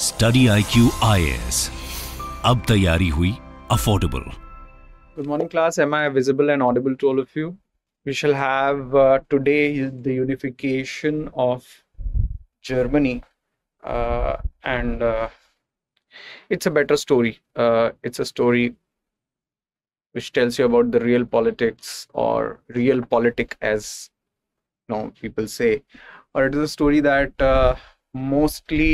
Study I Q अब तैयारी हुई affordable good morning class am I visible and audible to all of you we shall have today the unification of Germany and it's a better story. Uh, it's a story which tells you about the real politics or real politic, as you people say, or it is a story that uh, mostly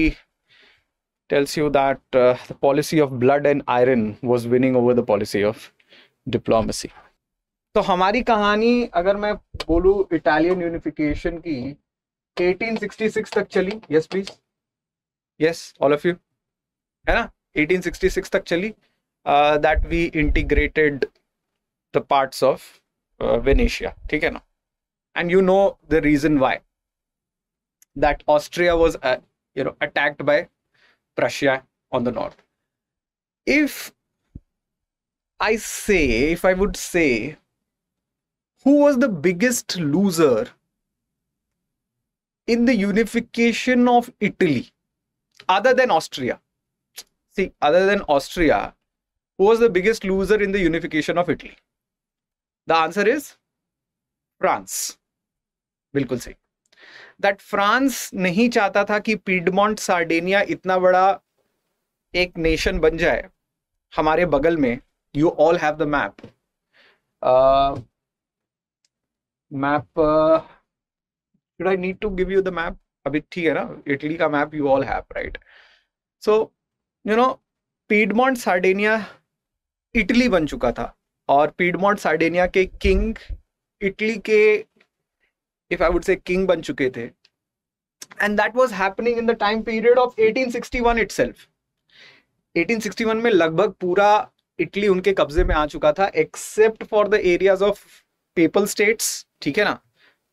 tells you that uh, the policy of blood and iron was winning over the policy of diplomacy. तो हमारी कहानी अगर मैं बोलूँ Italian unification की 1866 तक चली yes please yes all of you है ना 1866 तक चली that we integrated the parts of Venetia ठीक है ना and you know the reason why that Austria was you know attacked by Prussia on the north. If I say, if I would say, who was the biggest loser in the unification of Italy other than Austria? See, other than Austria, who was the biggest loser in the unification of Italy? The answer is France. Bilkul that France नहीं चाहता था कि piedmont सार्डेनिया इतना बड़ा एक nation बन जाए हमारे बगल में you all have the map map should I need to give you the map अभी ठीक है ना इटली का map you all have right so you know Piedmont Sardinia Italy बन चुका था और पीडमोंट सार्डेनिया के किंग इटली के if I would say king बन चुके थे and that was happening in the time period of eighteen sixty one itself eighteen sixty one में लगभग पूरा इटली उनके कब्जे में आ चुका था except for the areas of papal states ठीक है ना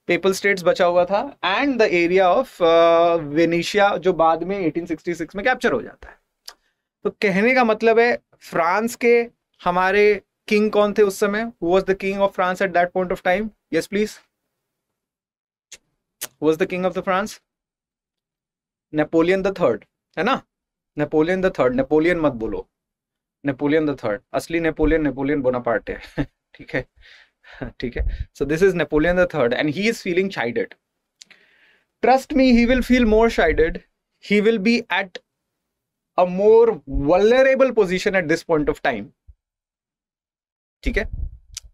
पेपल स्टेट्स बचा हुआ था and the area of Venetia जो बाद में 1866 में कैप्चर हो जाता है तो कहने का मतलब है फ्रांस के हमारे किंग कौन थे उस समय who was the king of France at that point of time yes please was the king of the france Napoleon the third है ना नेपोलियन द थर्ड नेपोलियन मत बोलो नेपोलियन द थर्ड असली नेपोलियन नेपोलियन बोनापार्ट है ठीक है ठीक है so this is Napoleon the third and he is feeling shaded trust me he will feel more shaded he will be at a more vulnerable position at this point of time ठीक है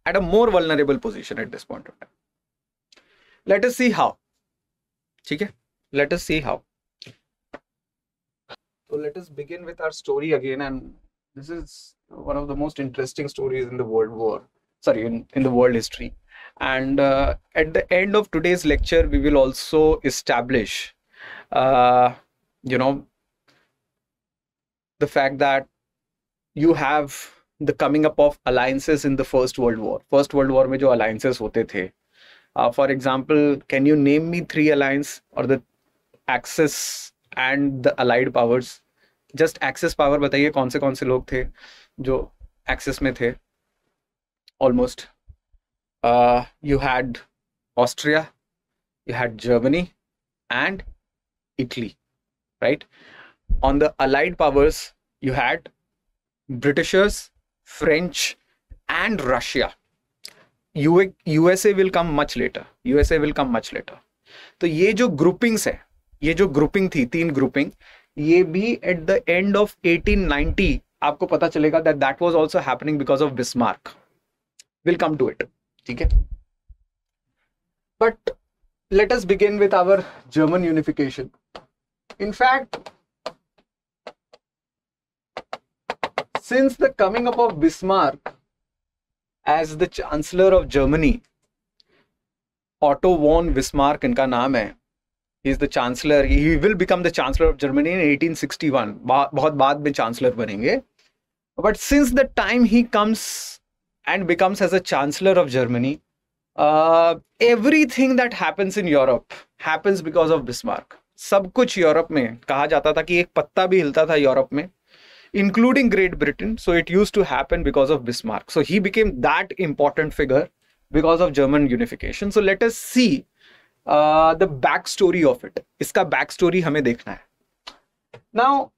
at a more vulnerable position at this point of time let us see how ठीक let us see how so let us begin with our story again and this is one of the most interesting stories in the world war sorry in, in the world history and uh, at the end of today's lecture we will also establish uh, you know the fact that you have the coming up of alliances in the first world war first world war mein jo alliances hote the uh, for example, can you name me three allies or the Axis and the Allied powers? Just Axis power, but कौन से कौन से jo थे जो Axis में थे? Almost. Uh, you had Austria, you had Germany, and Italy, right? On the Allied powers, you had Britishers, French, and Russia. USA will come much later USA will come much later तो ये जो groupings है ये जो grouping थी तीन grouping ये भी एट द एंड ऑफ 1890 आपको पता चलेगा that that was also happening because of Bismarck will come to it ठीक है but let us begin with our German unification in fact since the coming up of Bismarck as the chancellor of Germany Otto von Bismarck इनका नाम है is the chancellor he will become the chancellor of Germany in 1861 बहुत बाद में chancellor बनेंगे but since the time he comes and becomes as a chancellor of Germany everything that happens in Europe happens because of Bismarck सब कुछ Europe में कहा जाता था कि एक पत्ता भी हिलता था यूरोप में including Great Britain. So it used to happen because of Bismarck. So he became that important figure because of German unification. So let us see uh, the backstory of it. इसका backstory हमें देखना है. Now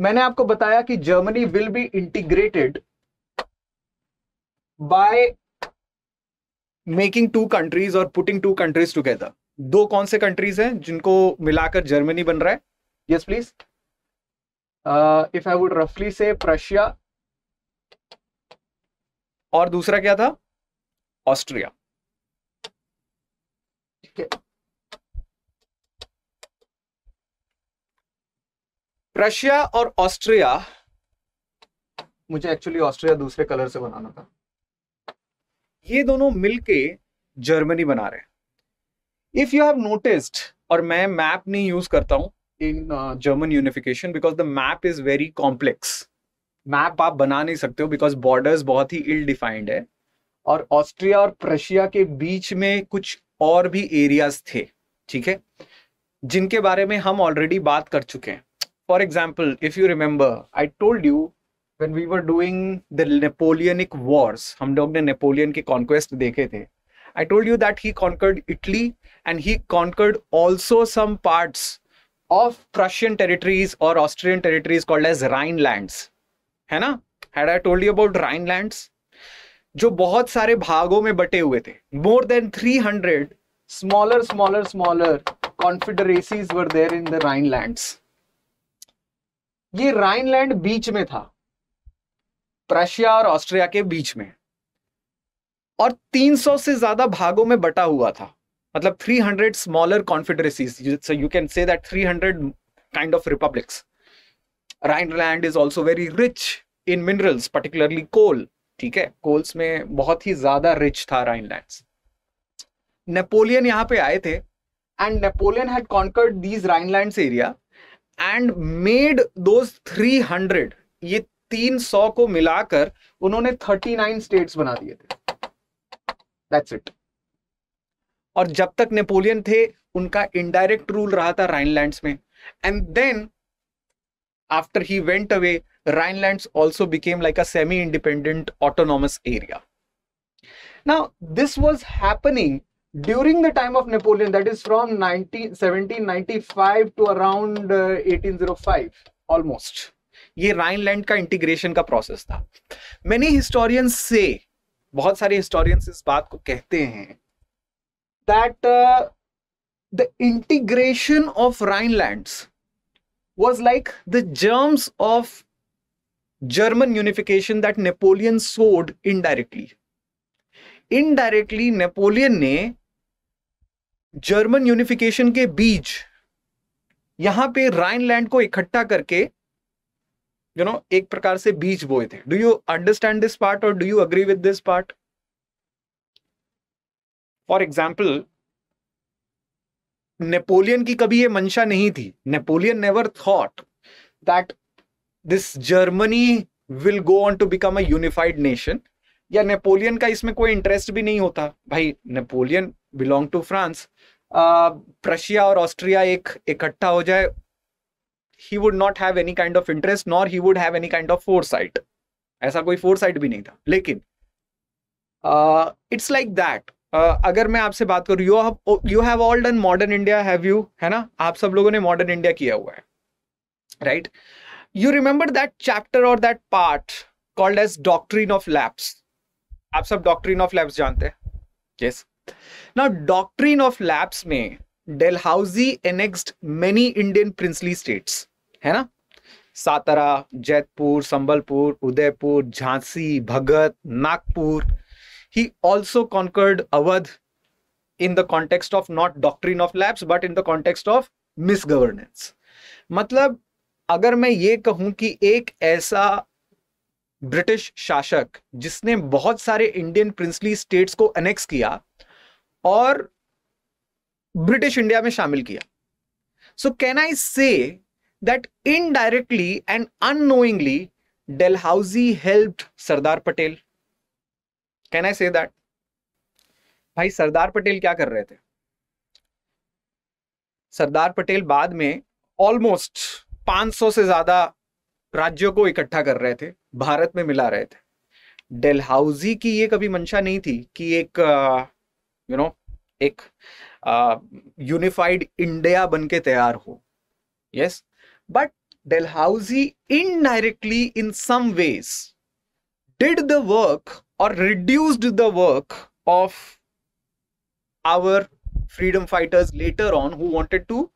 मैंने आपको बताया कि Germany will be integrated by making two countries or putting two countries together. दो कौन से कंट्रीज हैं जिनको मिलाकर जर्मनी बन रहा है yes yes, please uh, if I would roughly say Prussia और दूसरा क्या था ऑस्ट्रिया ठीक है प्रशिया और ऑस्ट्रिया मुझे एक्चुअली ऑस्ट्रिया दूसरे कलर से बनाना था ये दोनों मिलके जर्मनी बना रहे हैं इफ यू हैव नोटिस्ड और मैं मैप नहीं यूज करता हूं in German unification because the map is very complex map आप बना नहीं सकते हो बिकॉज बॉर्डर्स बहुत ही इल डिफाइंड है और ऑस्ट्रिया और प्रशिया के बीच में कुछ और भी एरियाज थे ठीक है जिनके बारे में हम ऑलरेडी बात कर चुके हैं for example if you remember I told you when we were doing the Napoleonic wars हम लोग ने नेपोलियन के कॉन्क्वेस्ट देखे थे I told you that he conquered Italy and he conquered also some parts of Prussian territories और Austrian territories called as Rhineland है ना had I told you about Rhineland जो बहुत सारे भागों में बटे हुए थे more than three hundred smaller smaller smaller confederacies were there in the Rhineland ये राइन लैंड बीच में था प्रशिया और ऑस्ट्रिया के बीच में और 300 से ज्यादा भागों में बटा हुआ था मतलब 300 hundred smaller confederacies so you can say that 300 hundred kind of republics Rhineland is also very rich in minerals particularly coal ठीक है कोल्स में बहुत ही ज्यादा रिच था राइनलैंड नेपोलियन यहां पे आए थे and Napoleon had conquered these Rhineland area and made दो थ्री हंड्रेड ये तीन सौ को मिलाकर उन्होंने थर्टी नाइन स्टेट्स बना दिए थे दैट्स इट और जब तक नेपोलियन थे उनका इनडायरेक्ट रूल रहा था राइनलैंड्स में and then after he went away Rhinelands also became like a semi independent autonomous area now this was happening during the time of Napoleon that is from 1795 to 1805 uh, ये राइनलैंड का integration का process था many historians से बहुत सारे historians इस बात को कहते हैं that uh, the integration of Rhinelands was like the germs of German unification that Napoleon sowed indirectly. Indirectly, Napoleon ne German unification के बीज यहां पे राइनलैंड को इकट्ठा करके यू you नो know, एक प्रकार से बीज बोए थे do you understand this part और do you agree with this part for example Napoleon की कभी ये मंशा नहीं थी Napoleon never thought that this Germany will go on to become a unified nation या नेपोलियन का इसमें कोई इंटरेस्ट भी नहीं होता भाई Napoleon belong to France Prussia और ऑस्ट्रिया एक इकट्ठा हो जाए he would not have any kind of interest nor he would have any kind of for ऐसा कोई फोर साइट भी नहीं था लेकिन इट्स लाइक दैट अगर मैं आपसे बात करूं you you have all done modern India have you है ना आप सब लोगों ने मॉडर्न इंडिया किया हुआ है right you remember that chapter और that part called as doctrine of lapse आप सब डॉक्ट्रीन ऑफ लैब्स जानते हैं yes now doctrine of lapse में Dalhousie annexed many Indian princely states है ना सातारा जैतपुर संबलपुर उदयपुर झांसी भगत Nagpur He also conquered Awadh in the context of not doctrine of lapse but in the context of मिसगवर्नेंस मतलब अगर मैं ये कहूं कि एक ऐसा ब्रिटिश शासक जिसने बहुत सारे इंडियन प्रिंसली स्टेट्स को अनेक्स किया और ब्रिटिश इंडिया में शामिल किया सो can I say that indirectly and unknowingly Dalhousie helped Sardar Patel can I say that भाई सरदार पटेल क्या कर रहे थे सरदार पटेल बाद में ऑलमोस्ट 500 से ज्यादा राज्यों को इकट्ठा कर रहे थे भारत में मिला रहे थे डेलहाउजी की ये कभी मंशा नहीं थी कि एक यू नो एक यूनिफाइड इंडिया बन के तैयार हो yes but Dalhousie indirectly in some ways did the work और reduced the work of our freedom fighters later on who wanted to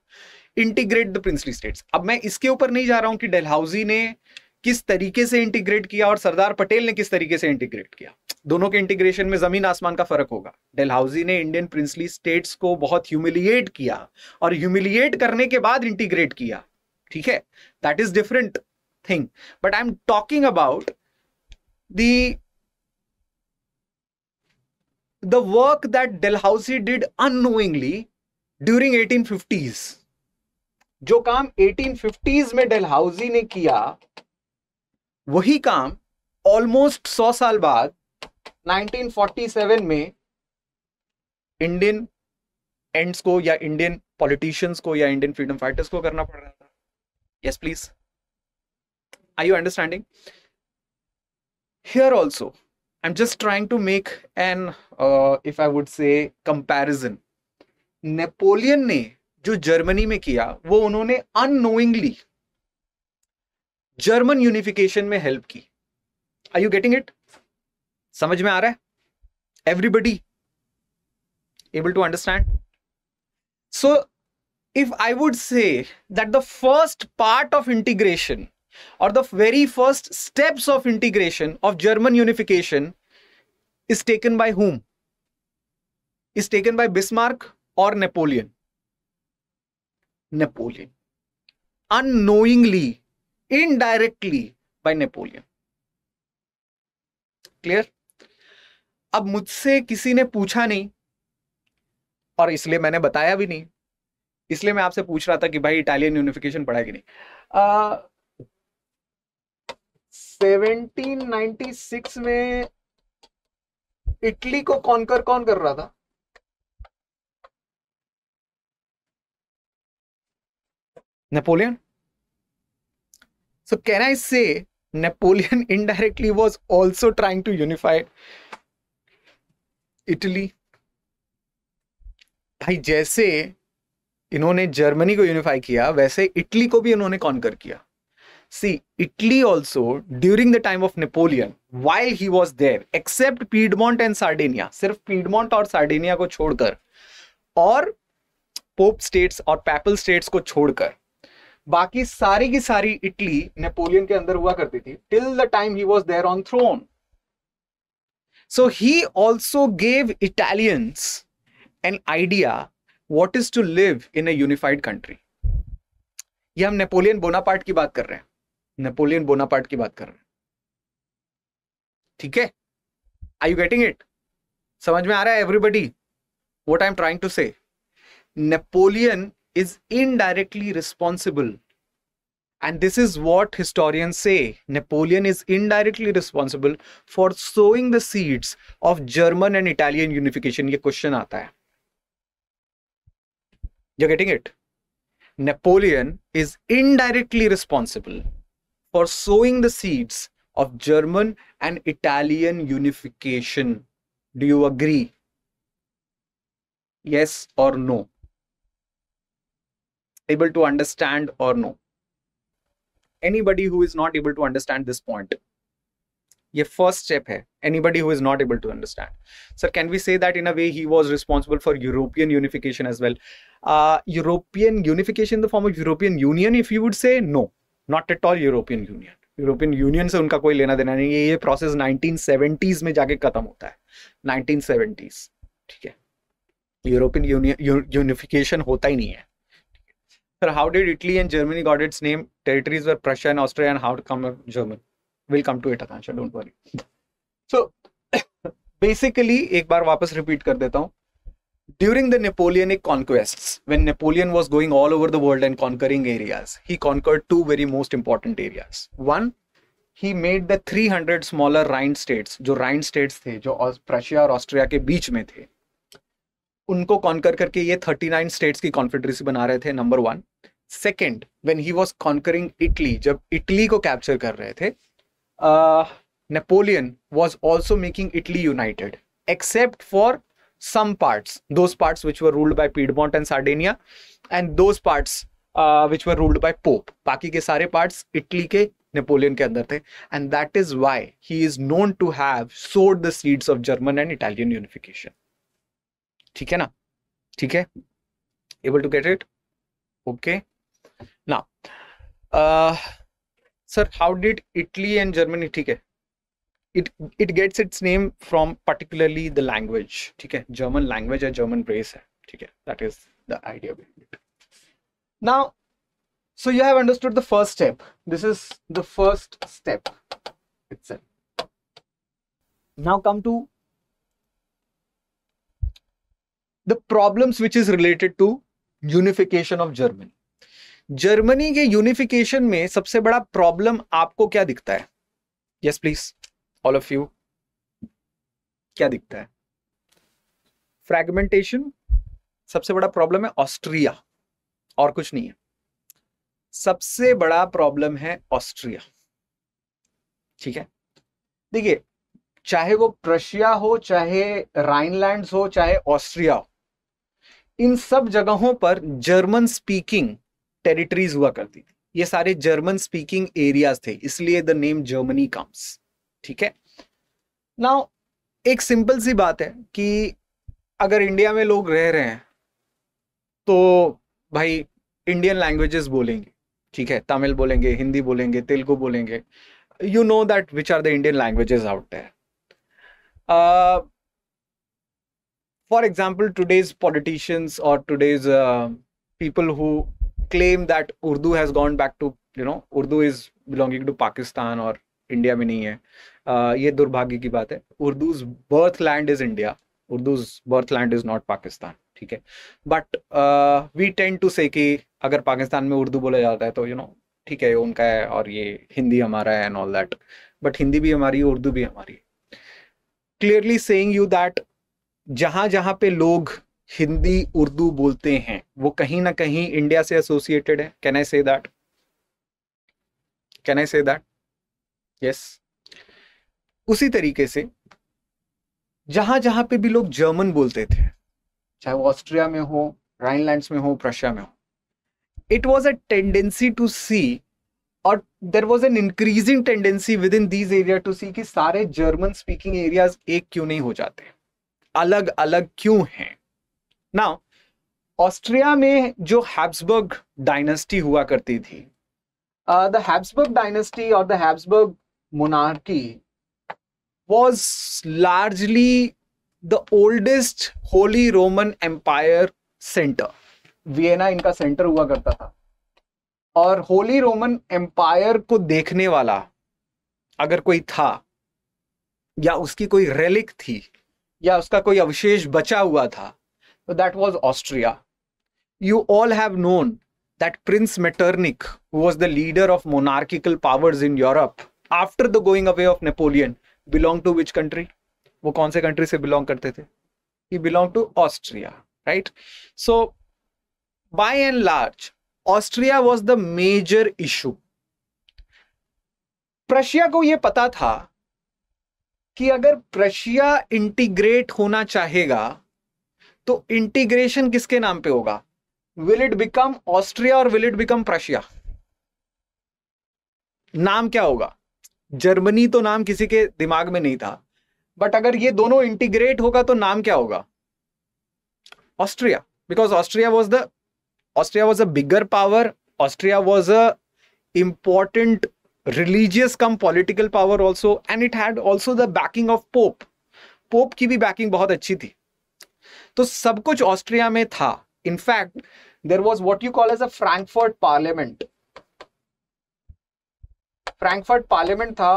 integrate the princely states अब मैं इसके ऊपर नहीं जा रहा हूं कि डेलहाउजी ने किस तरीके से इंटीग्रेट किया और सरदार पटेल ने किस तरीके से इंटीग्रेट किया दोनों के इंटीग्रेशन में जमीन आसमान का फर्क होगा डेलहाउजी ने इंडियन प्रिंसली स्टेट्स को बहुत ह्यूमिलिएट किया और ह्यूमिलिएट करने के बाद इंटीग्रेट किया ठीक है that is different thing but I am talking about the work that Dalhousie did unknowingly during eighteen fifties जो काम 1850s में डेलहाउजी ने किया वही काम ऑलमोस्ट 100 साल बाद 1947 में इंडियन एंड्स को या इंडियन पॉलिटिशियंस को या इंडियन फ्रीडम फाइटर्स को करना पड़ रहा था yes please I you understanding here also I'm just trying to make an uh, if I would say comparison. Napoleon ne jo Germany mein kiya, wo unknowingly German unification mein help ki. Are you getting it? Samaj mein aa Everybody able to understand? So if I would say that the first part of integration or the very first steps of integration of German unification is taken by whom? Is taken by Bismarck or Napoleon? Napoleon. Unknowingly, indirectly by Napoleon. Clear अब मुझसे किसी ने पूछा नहीं और इसलिए मैंने बताया भी नहीं इसलिए मैं आपसे पूछ रहा था कि भाई इटालियन यूनिफिकेशन पढ़ा कि नहीं आ, 1796 में इटली को कॉन्कर कौन कर रहा था Napoleon so can I say Napoleon indirectly was also trying to unify Italy भाई जैसे इन्होंने जर्मनी को यूनिफाई किया वैसे इटली को भी इन्होंने कॉन्कर किया See, Italy also during the time of Napoleon, while he was there, except Piedmont and Sardinia, सिर्फ Piedmont और सार्डेनिया को छोड़कर और पोप स्टेट्स और पैपल स्टेट्स को छोड़कर बाकी सारी की सारी इटली नेपोलियन के अंदर हुआ करती थी till the time he was there on throne so he also gave Italians an idea what is to live in a unified country ये हम नेपोलियन बोनापार्ट की बात कर रहे हैं नेपोलियन बोनापार्ट की बात कर रहे ठीक है आई यू गेटिंग इट समझ में आ रहा है everybody what I am trying to say Napoleon is indirectly responsible and this is what historian say Napoleon is indirectly responsible for sowing the seeds of German and Italian unification ये question आता है you getting it Napoleon is indirectly responsible for sowing the seeds of German and Italian unification. Do you agree? Yes or no? Able to understand or no? Anybody who is not able to understand this point, your first step hai. Anybody who is not able to understand. Sir, can we say that in a way he was responsible for European unification as well? Uh, European unification in the form of European Union, if you would say no. Not at all European Union European Union से उनका कोई लेना देना नहीं है ये process 1970s में जाके खत्म होता है 1970s ठीक है यूरोपियन यूनियन यूनिफिकेशन होता ही नहीं है sir how did Italy and Germany got its name territories were Prussia and Austria and how come German will come to it Akanksha don't worry so basically एक बार वापस रिपीट कर देता हूँ during the Napoleonic conquests, when Napoleon was going all over the world and conquering areas, he conquered two very most important areas. One, he made the 300 smaller Rhine states, जो Rhine states थे, जो Prussia और Austria के बीच में थे, उनको conquer करके ये 39 states की confederacy बना रहे थे, number one. Second, when he was conquering Italy, जब Italy को capture कर uh, Napoleon was also making Italy united, except for some parts, those parts which were ruled by Piedmont and Sardinia, and those parts uh, which were ruled by Pope. बाकी के सारे parts Italy के Napoleon के अंदर थे and that is why he is known to have sowed the seeds of German and Italian unification ठीक है ना ठीक है able to get it okay ना sir how did Italy and Germany ठीक है it it gets its name from particularly the language okay? German language or German phrase okay? that is the idea behind it now so you have understood the first step this is the first step itself now come to the problems which is related to unification of Germany. Germany के unification में सबसे बड़ा problem आपको क्या दिखता है yes please all of you क्या दिखता है फ्रेगमेंटेशन सबसे बड़ा प्रॉब्लम है ऑस्ट्रिया और कुछ नहीं है सबसे बड़ा प्रॉब्लम है ऑस्ट्रिया ठीक है देखिए चाहे वो प्रशिया हो चाहे राइनलैंड हो चाहे ऑस्ट्रिया हो इन सब जगहों पर जर्मन स्पीकिंग टेरिटरीज हुआ करती थी ये सारे जर्मन स्पीकिंग एरियाज थे इसलिए द नेम जर्मनी कम्स ठीक है ना एक सिंपल सी बात है कि अगर इंडिया में लोग रह रहे हैं तो भाई इंडियन लैंग्वेजेस बोलेंगे ठीक है तमिल बोलेंगे हिंदी बोलेंगे तेलुगु बोलेंगे you know that which are the Indian languages out there for example today's politicians और today's people who claim that Urdu has gone back to you know Urdu is belonging to Pakistan और इंडिया में नहीं है ये दुर्भाग्य की बात है Urdu's birth land is India Urdu's birth land is not Pakistan ठीक है but we ten to say कि अगर पाकिस्तान में उर्दू बोला जाता है तो यू नो ठीक है उनका है और ये हिंदी हमारा है and all that but Hindi भी हमारी है उर्दू भी हमारी है क्लियरली सेइंग यू दैट जहां जहां पे लोग हिंदी उर्दू बोलते हैं वो कहीं ना कहीं इंडिया से एसोसिएटेड है can I say that can I say that yes उसी तरीके से जहां जहां पे भी लोग जर्मन बोलते थे चाहे वो ऑस्ट्रिया में हो राइनलैंड में हो प्रशिया में हो it was a tendency to see और there was an increasing tendency within these area to see कि सारे जर्मन स्पीकिंग एरियाज एक क्यों नहीं हो जाते अलग अलग क्यों हैं ना ऑस्ट्रिया में जो हैब्सबर्ग डायनेस्टी हुआ करती थी द हैब्सबर्ग डायनेस्टी और the Habsburg monarchy was largely the oldest Holy Roman Empire center. Vienna इनका सेंटर हुआ करता था और होली रोमन एम्पायर को देखने वाला अगर कोई था या उसकी कोई रेलिक थी या उसका कोई अवशेष बचा हुआ था तो that was Austria you all have known that Prince Metternich was the leader of monarchical powers in Europe after the going away of Napoleon belong to which country वो कौन से कंट्री से बिलोंग करते थे he belong to Austria right so by and large Austria was the major issue Prussia को यह पता था कि अगर प्रशिया इंटीग्रेट होना चाहेगा तो इंटीग्रेशन किसके नाम पे होगा विल इट बिकम ऑस्ट्रिया और विल इट बिकम प्रशिया नाम क्या होगा जर्मनी तो नाम किसी के दिमाग में नहीं था बट अगर ये दोनों इंटीग्रेट होगा तो नाम क्या होगा Austria because Austria was the Austria was a bigger power Austria was a important religious cum political power also and it had also the backing of pope pope की भी बैकिंग बहुत अच्छी थी तो सब कुछ ऑस्ट्रिया में था in fact there was what you call as a Frankfurt parliament Frankfurt parliament था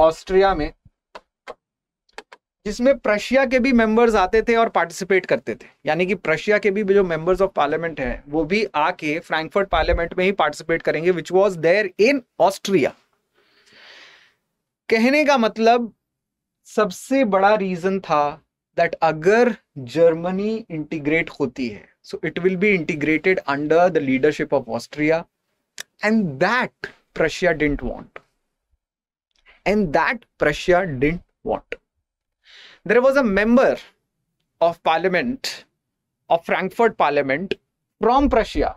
ऑस्ट्रिया में जिसमें प्रशिया के भी मेंबर्स आते थे और पार्टिसिपेट करते थे यानी कि प्रशिया के भी जो मेंबर्स ऑफ पार्लियामेंट हैं वो भी आके फ्रैंकफर्ट पार्लियामेंट में ही पार्टिसिपेट करेंगे which was there in Austria कहने का मतलब सबसे बड़ा रीजन था दैट अगर जर्मनी इंटीग्रेट होती है so it will be integrated under the leadership of Austria and that Prussia didn't want. And that Prussia didn't want. There was a member of parliament, of Frankfurt parliament from Prussia,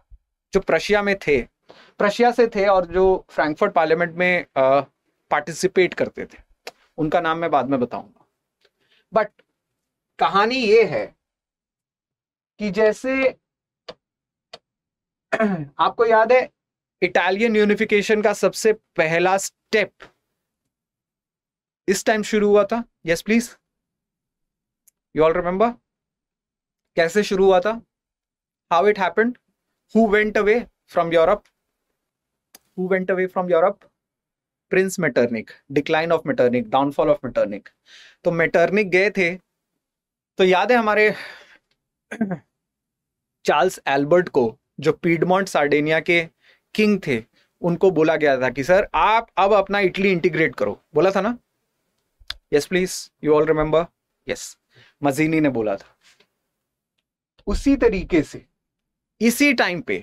जो प्रशिया में थे प्रशिया से थे और जो Frankfurt parliament में participate करते थे उनका नाम मैं बाद में बताऊंगा बट कहानी ये है कि जैसे आपको याद है इटालियन यूनिफिकेशन का सबसे पहला स्टेप इस टाइम शुरू हुआ था yes please you all remember कैसे शुरू हुआ था how it happened who went away from Europe who went away from Europe prince Metternich decline of Metternich downfall of Metternich तो मेटर्निक गए थे तो याद है हमारे चार्ल्स एल्बर्ट को जो पीडमोंट सार्डेनिया के किंग थे उनको बोला गया था कि सर आप अब अपना इटली इंटीग्रेट करो बोला था ना yes please you all remember yes Mazzini ने बोला था उसी तरीके से इसी टाइम पे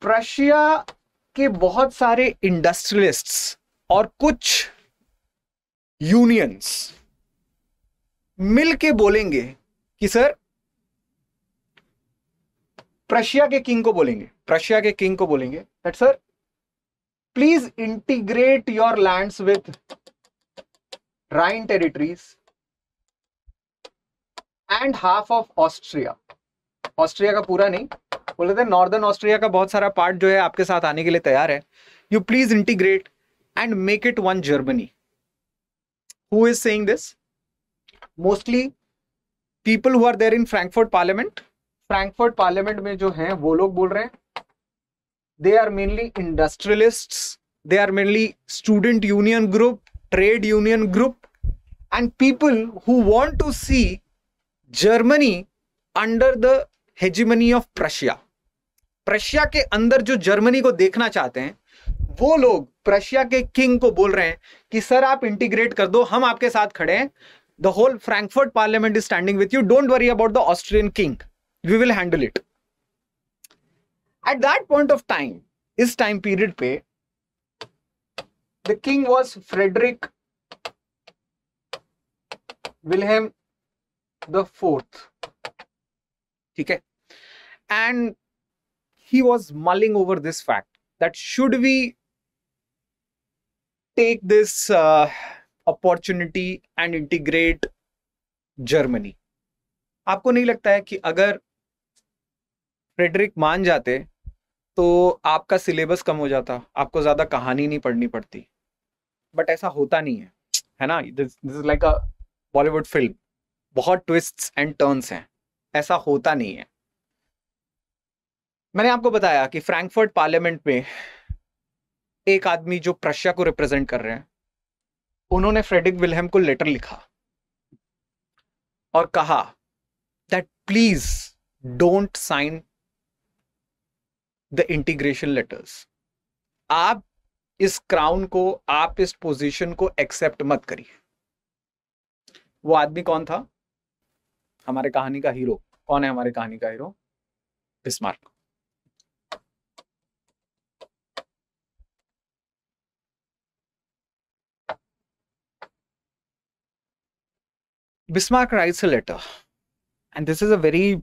प्रशिया के बहुत सारे इंडस्ट्रियलिस्ट्स और कुछ यूनियंस मिलके बोलेंगे कि सर प्रशिया के किंग को बोलेंगे प्रशिया के किंग को बोलेंगे that sir please integrate your lands with Rhine territories and half of Austria Austria का पूरा नहीं बोले थे नॉर्दर्न ऑस्ट्रिया का बहुत सारा पार्ट जो है आपके साथ आने के लिए तैयार है you please integrate and make it one Germany who is saying this mostly people who are there in Frankfurt parliament Frankfurt parliament में जो है वो लोग बोल रहे हैं they are mainly industrialist they are mainly student union group trade union group and people who want to see Germany under the hegemony of Prussia Prussia के अंदर जो जर्मनी को देखना चाहते हैं वो लोग प्रशिया के किंग को बोल रहे हैं कि सर आप इंटीग्रेट कर दो हम आपके साथ खड़े हैं the whole Frankfurt parliament is standing with you don't worry about the Austrian king we will handle it at that point of time is time period the king was frederick wilhelm the fourth Okay, and he was mulling over this fact that should we take this uh, opportunity and integrate Germany आपको नहीं लगता है कि अगर Frederick मान जाते तो आपका सिलेबस कम हो जाता आपको ज़्यादा कहानी नहीं पढ़नी पड़ती बट ऐसा होता नहीं है है ना this is like a Bollywood film बहुत ट्विस्ट एंड टर्न्स हैं ऐसा होता नहीं है मैंने आपको बताया कि फ्रैंकफर्ट पार्लियामेंट में एक आदमी जो प्रशिया को रिप्रेजेंट कर रहे हैं उन्होंने फ्रेडरिक विलहम को लेटर लिखा और कहा that please don't sign the integration letters आप इस क्राउन को आप इस पोजीशन को एक्सेप्ट मत करिए वो आदमी कौन था हमारे कहानी का हीरो कौन है हमारे कहानी का hero Bismarck Bismarck writes a letter and this is a very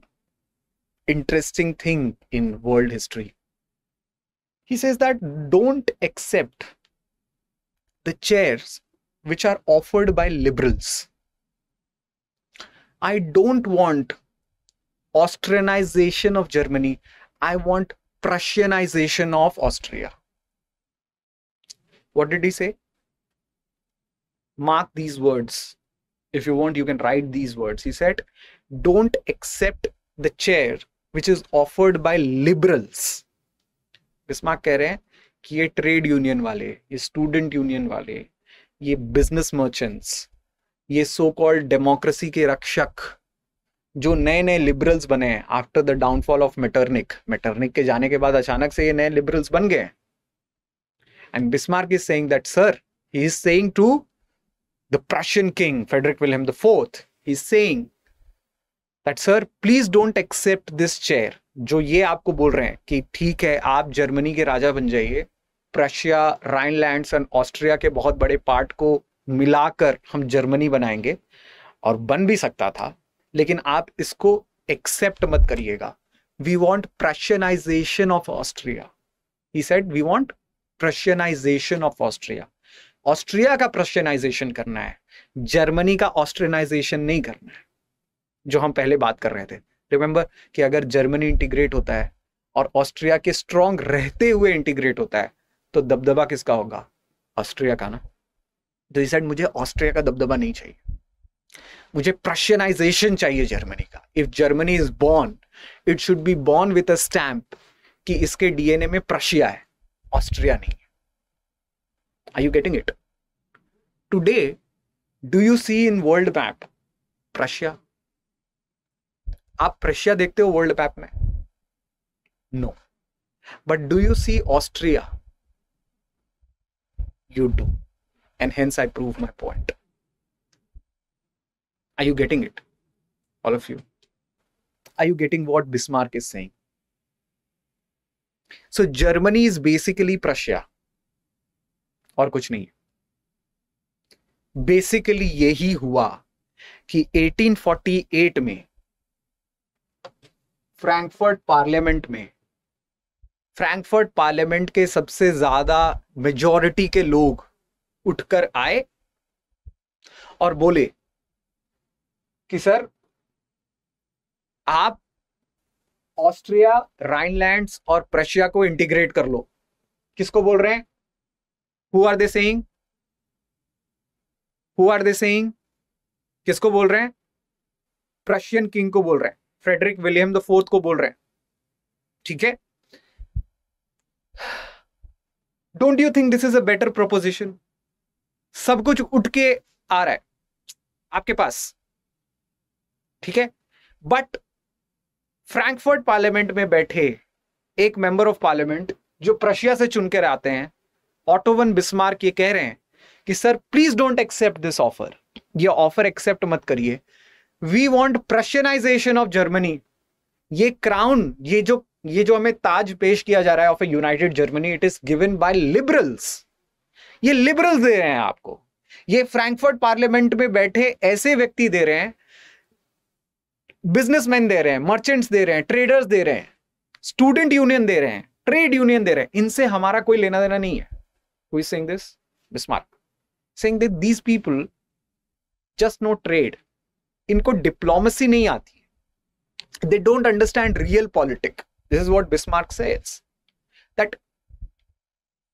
interesting thing in world history. He says that don't accept the chairs which are offered by liberals. I don't want Austrianization of Germany. I want Prussianization of Austria. What did he say? Mark these words. If you want, you can write these words. He said, Don't accept the chair which is offered by liberals Bismarck कह रहे हैं कि ये trade union वाले ये student union वाले ये business merchants ये सो कॉल्ड डेमोक्रेसी के रक्षक जो नए नए लिबरल्स बने हैं after the downfall of Metternich Metternich के जाने के बाद अचानक से ये नए लिबरल्स बन गए and Bismarck is saying that sir he is saying to the Prussian king Frederick Wilhelm the fourth he is saying that sir please don't accept this chair जो ये आपको बोल रहे हैं कि ठीक है आप जर्मनी के राजा बन जाइए प्रशिया लैंड एंड ऑस्ट्रिया के बहुत बड़े पार्ट को मिलाकर हम जर्मनी बनाएंगे और बन भी सकता था लेकिन आप इसको एक्सेप्ट मत करिएगा we want Prussianization of Austria he said we want Prussianization of Austria Austria का प्रशियनाइजेशन करना है जर्मनी का ऑस्ट्रियनाइजेशन नहीं करना है जो हम पहले बात कर रहे थे रिमेंबर कि अगर जर्मनी इंटीग्रेट होता है और ऑस्ट्रिया के स्ट्रॉन्ग रहते हुए इंटीग्रेट होता है तो दबदबा किसका होगा ऑस्ट्रिया का ना तो इस साइड मुझे ऑस्ट्रिया का दबदबा नहीं चाहिए मुझे प्रशियनाइजेशन चाहिए जर्मनी का if Germany is born it should be born with a stamp कि इसके डीएनए में प्रशिया है ऑस्ट्रिया नहीं है are you getting it today do you see in world map Prussia आप प्रशिया देखते हो वर्ल्ड मैप में no but do you see Austria you do and hence I prove my point I you getting it all of you I you getting what Bismarck is saying so Germany is basically Prussia और कुछ नहीं basically यही हुआ कि 1848 में Frankfurt parliament में Frankfurt parliament के सबसे ज्यादा मेजोरिटी के लोग उठकर आए और बोले कि सर आप ऑस्ट्रिया राइनलैंड्स और प्रशिया को इंटीग्रेट कर लो किसको बोल रहे हैं who are they saying who are they saying किसको बोल रहे हैं प्रशियन किंग को बोल रहे हैं फ्रेडरिक विलियम द फोर्थ को बोल रहे हैं ठीक है don't you think this is a better proposition सब कुछ उठ के आ रहा है आपके पास ठीक है बट फ्रैंकफर्ट पार्लियामेंट में बैठे एक मेंबर ऑफ पार्लियामेंट जो प्रशिया से चुनकर आते हैं ऑटोवन बिस्मार्क ये कह रहे हैं कि sir please don't accept this offer ये ऑफर एक्सेप्ट मत करिए we want Prussianization of Germany ये क्राउन ये जो ये जो हमें ताज पेश किया जा रहा है of a united Germany it is given by liberals ये लिबरल्स दे रहे हैं आपको ये फ्रैंकफर्ट पार्लियामेंट में बैठे ऐसे व्यक्ति दे रहे हैं बिजनेसमैन दे रहे हैं मर्चेंट्स दे रहे हैं ट्रेडर्स दे रहे हैं स्टूडेंट यूनियन दे रहे हैं ट्रेड यूनियन दे रहे हैं इनसे हमारा कोई लेना देना नहीं है who saying this Bismarck saying that these people just know trade इनको डिप्लोमेसी नहीं आती है they don't understand realpolitik this is what Bismarck say that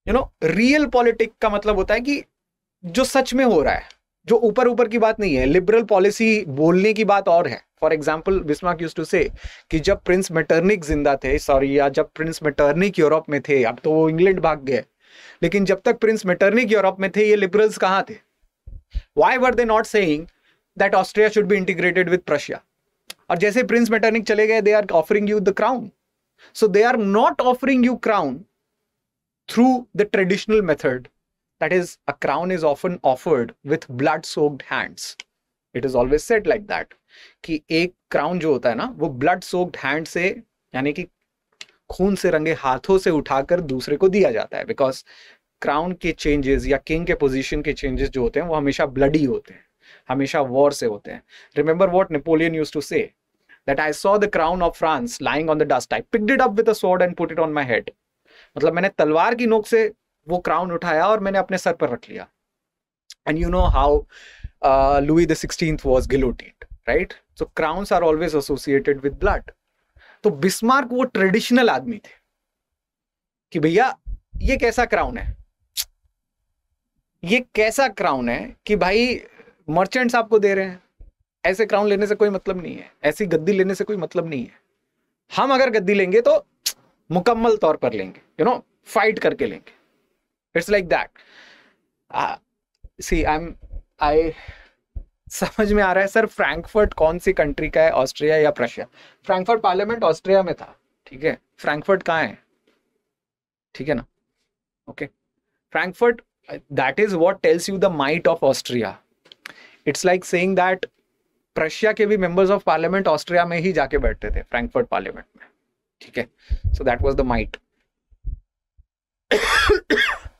you know realpolitik का मतलब होता है कि जो सच में हो रहा है जो ऊपर ऊपर की बात नहीं है लिबरल पॉलिसी बोलने की बात और है for example Bismarck used to say कि जब प्रिंस मेटर्निक जिंदा थे सॉरी या जब प्रिंस मेटर्निक यूरोप में थे अब तो वो इंग्लैंड भाग गए लेकिन जब तक प्रिंस मेटर्निक यूरोप में थे ये लिबरल्स कहाँ थे why were they not saying that Austria should be integrated with Prussia और जैसे प्रिंस मेटर्निक चले गए they are offering you the crown so they are not offering you crown through the traditional method that is a crown is often offered with blood soaked hands it is always said like that कि एक crown जो होता है ना वो blood soaked hand से यानी कि खून से रंगे हाथों से उठाकर दूसरे को दिया जाता है बिकॉज क्राउन के चेंजेस या किंग के पोजीशन के चेंजेस जो होते हैं वो हमेशा ब्लडी होते हैं हमेशा वॉर से होते हैं remember what Napoleon used to say that I saw the crown of France lying on the dust I picked it up with a sword and put it on my head मतलब मैंने तलवार की नोक से वो क्राउन उठाया और मैंने अपने सर पर रख लिया and you know how Louis the was guillotine right so crowns are always associated with blood तो बिस्मार्क वो ट्रेडिशनल आदमी थे कि भैया ये कैसा क्राउन है ये कैसा क्राउन है कि भाई मर्चेंट्स आपको दे रहे हैं ऐसे क्राउन लेने से कोई मतलब नहीं है ऐसी गद्दी लेने से कोई मतलब नहीं है हम अगर गद्दी लेंगे तो मुकम्मल तौर पर लेंगे यू नो फाइट करके लेंगे it's like that see I am I समझ में आ रहा है सर फ्रैंकफर्ट कौन सी कंट्री का है ऑस्ट्रिया या प्रशिया फ्रैंकफर्ट पार्लियामेंट ऑस्ट्रिया में था ठीक है फ्रैंकफर्ट कहाँ है ठीक है ना okay Frankfurt that is what tells you the might of Austria it's like saying that Prussia के भी मेंबर्स ऑफ पार्लियामेंट ऑस्ट्रिया में ही जाके बैठते थे फ्रैंकफर्ट पार्लियामेंट में ठीक है so that was the might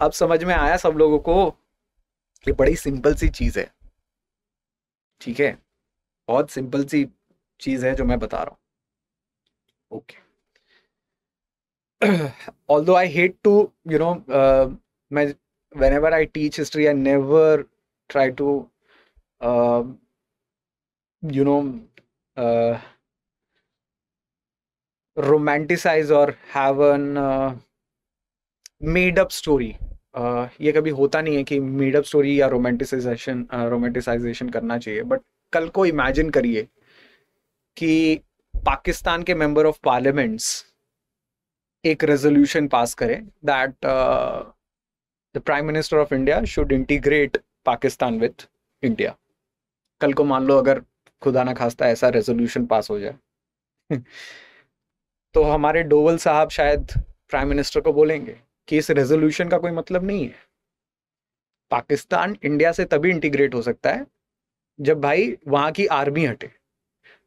अब समझ में आया सब लोगों को ये बड़ी सिंपल सी चीज है ठीक है बहुत सिंपल सी चीज है जो मैं बता रहा हूं okay although I hate to you know मैं whenever I teach history I never try to uh, you know uh, romanticize or have an uh, made up story uh, ये कभी होता नहीं है कि मेड अप स्टोरी या romanticization romanticization uh, करना चाहिए बट कल को इमेजिन करिए कि पाकिस्तान के मेंबर ऑफ पार्लियामेंट्स एक रेजोल्यूशन पास करें that the prime minister of India should integrate Pakistan with India कल को मान लो अगर खुदा ना खास्ता ऐसा रेजोल्यूशन पास हो जाए तो हमारे डोवल साहब शायद प्राइम मिनिस्टर को बोलेंगे कि इस रेजोल्यूशन का कोई मतलब नहीं है पाकिस्तान इंडिया से तभी इंटीग्रेट हो सकता है जब भाई वहां की आर्मी हटे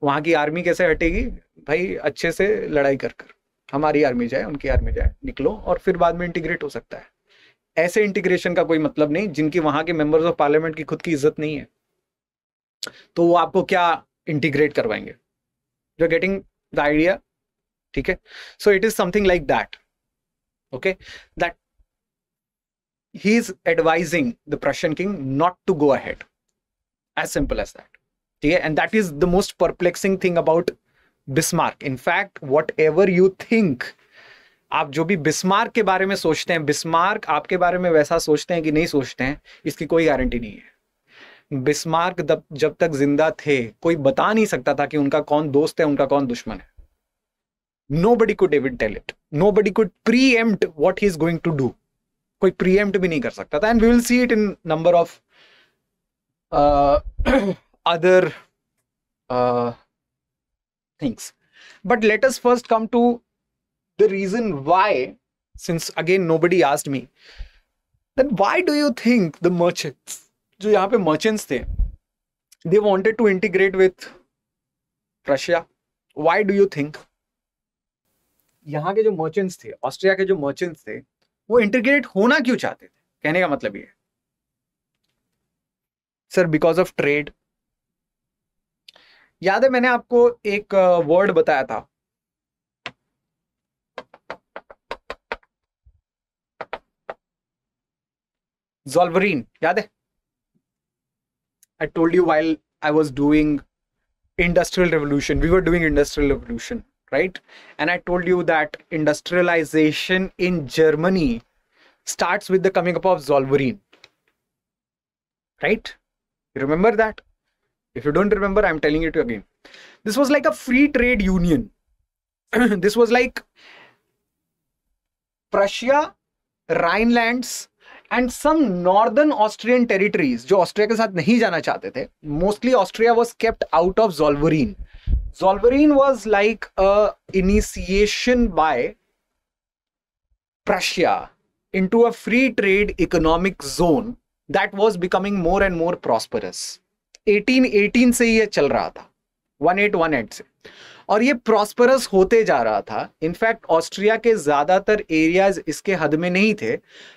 वहां की आर्मी कैसे हटेगी भाई अच्छे से लड़ाई कर कर हमारी आर्मी जाए उनकी आर्मी जाए निकलो और फिर बाद में इंटीग्रेट हो सकता है ऐसे इंटीग्रेशन का कोई मतलब नहीं जिनकी वहां के मेंबर्स ऑफ पार्लियामेंट की खुद की इज्जत नहीं है तो वो आपको क्या इंटीग्रेट करवाएंगे यूर गेटिंग द आइडिया ठीक है so it is something like that okay that he is advising the Prussian king not to go ahead as simple as that ठीक है and that is the most perplexing thing about Bismarck in fact whatever you think आप जो भी Bismarck के बारे में सोचते हैं बिस्मार्क आपके बारे में वैसा सोचते हैं कि नहीं सोचते हैं इसकी कोई गारंटी नहीं है बिस्मार्क जब तक जिंदा थे कोई बता नहीं सकता था कि उनका कौन दोस्त है उनका कौन दुश्मन है nobody could evade tell it nobody could preempt what he is going to do कोई प्री एम्ट भी नहीं कर सकता था and we will see it in number of other things but let's first come to the reason why since again nobody asked me then why do you think the merchants जो यहाँ पे merchants थे they wanted to integrate with Russia why do you think यहाँ के जो merchants थे Austria के जो मर्चेंट्स थे वो इंटीग्रेट होना क्यों चाहते थे कहने का मतलब ये सर बिकॉज ऑफ ट्रेड याद है मैंने आपको एक वर्ड uh, बताया था जोलवरीन याद है I told you while I was doing industrial revolution, we were doing industrial revolution, right? And I told you that industrialization in Germany starts with the coming up of Zollverein, right? You remember that? If you don't remember, I'm telling it again. This was like a free trade union. this was like Prussia, Rhinelands, and some northern Austrian territories जो Austria के साथ नहीं जाना चाहते थे mostly Austria was kept out of Zollverein Zollverein was like a initiation by Prussia in into a free trade economic zone that was becoming more and more prosperous 1818 से ही यह चल रहा था 1818 से और ये प्रॉस्परस होते जा रहा था इनफैक्ट ऑस्ट्रिया के ज़्यादातर एरियाज इसके हद में नहीं थे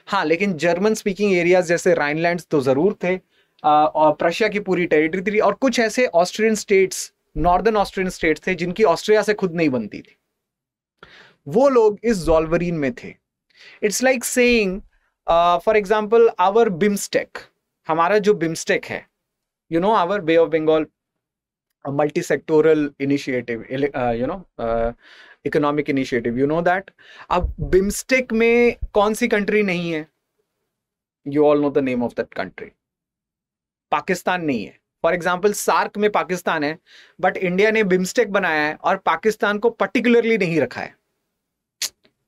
हाँ लेकिन जर्मन स्पीकिंग एरियाज जैसे राइनलैंड तो ज़रूर थे और प्रशिया की पूरी टेरिटरी थी और कुछ ऐसे Austrian states northern Austrian states थे जिनकी ऑस्ट्रिया से खुद नहीं बनती थी वो लोग इस जॉल्वरीन में थे it's like saying for example our BIMSTEC हमारा जो बिम्स्टेक है you know our bay of Bengal a multi-sectoral initiative uh, you know uh, economic initiative you know that अब बिम्स्टेक में कौन सी कंट्री नहीं है you all know the name of that country Pakistan नहीं है फॉर एग्जाम्पल सार्क में पाकिस्तान है बट इंडिया ने बिम्स्टेक बनाया है और पाकिस्तान को पर्टिकुलरली नहीं रखा है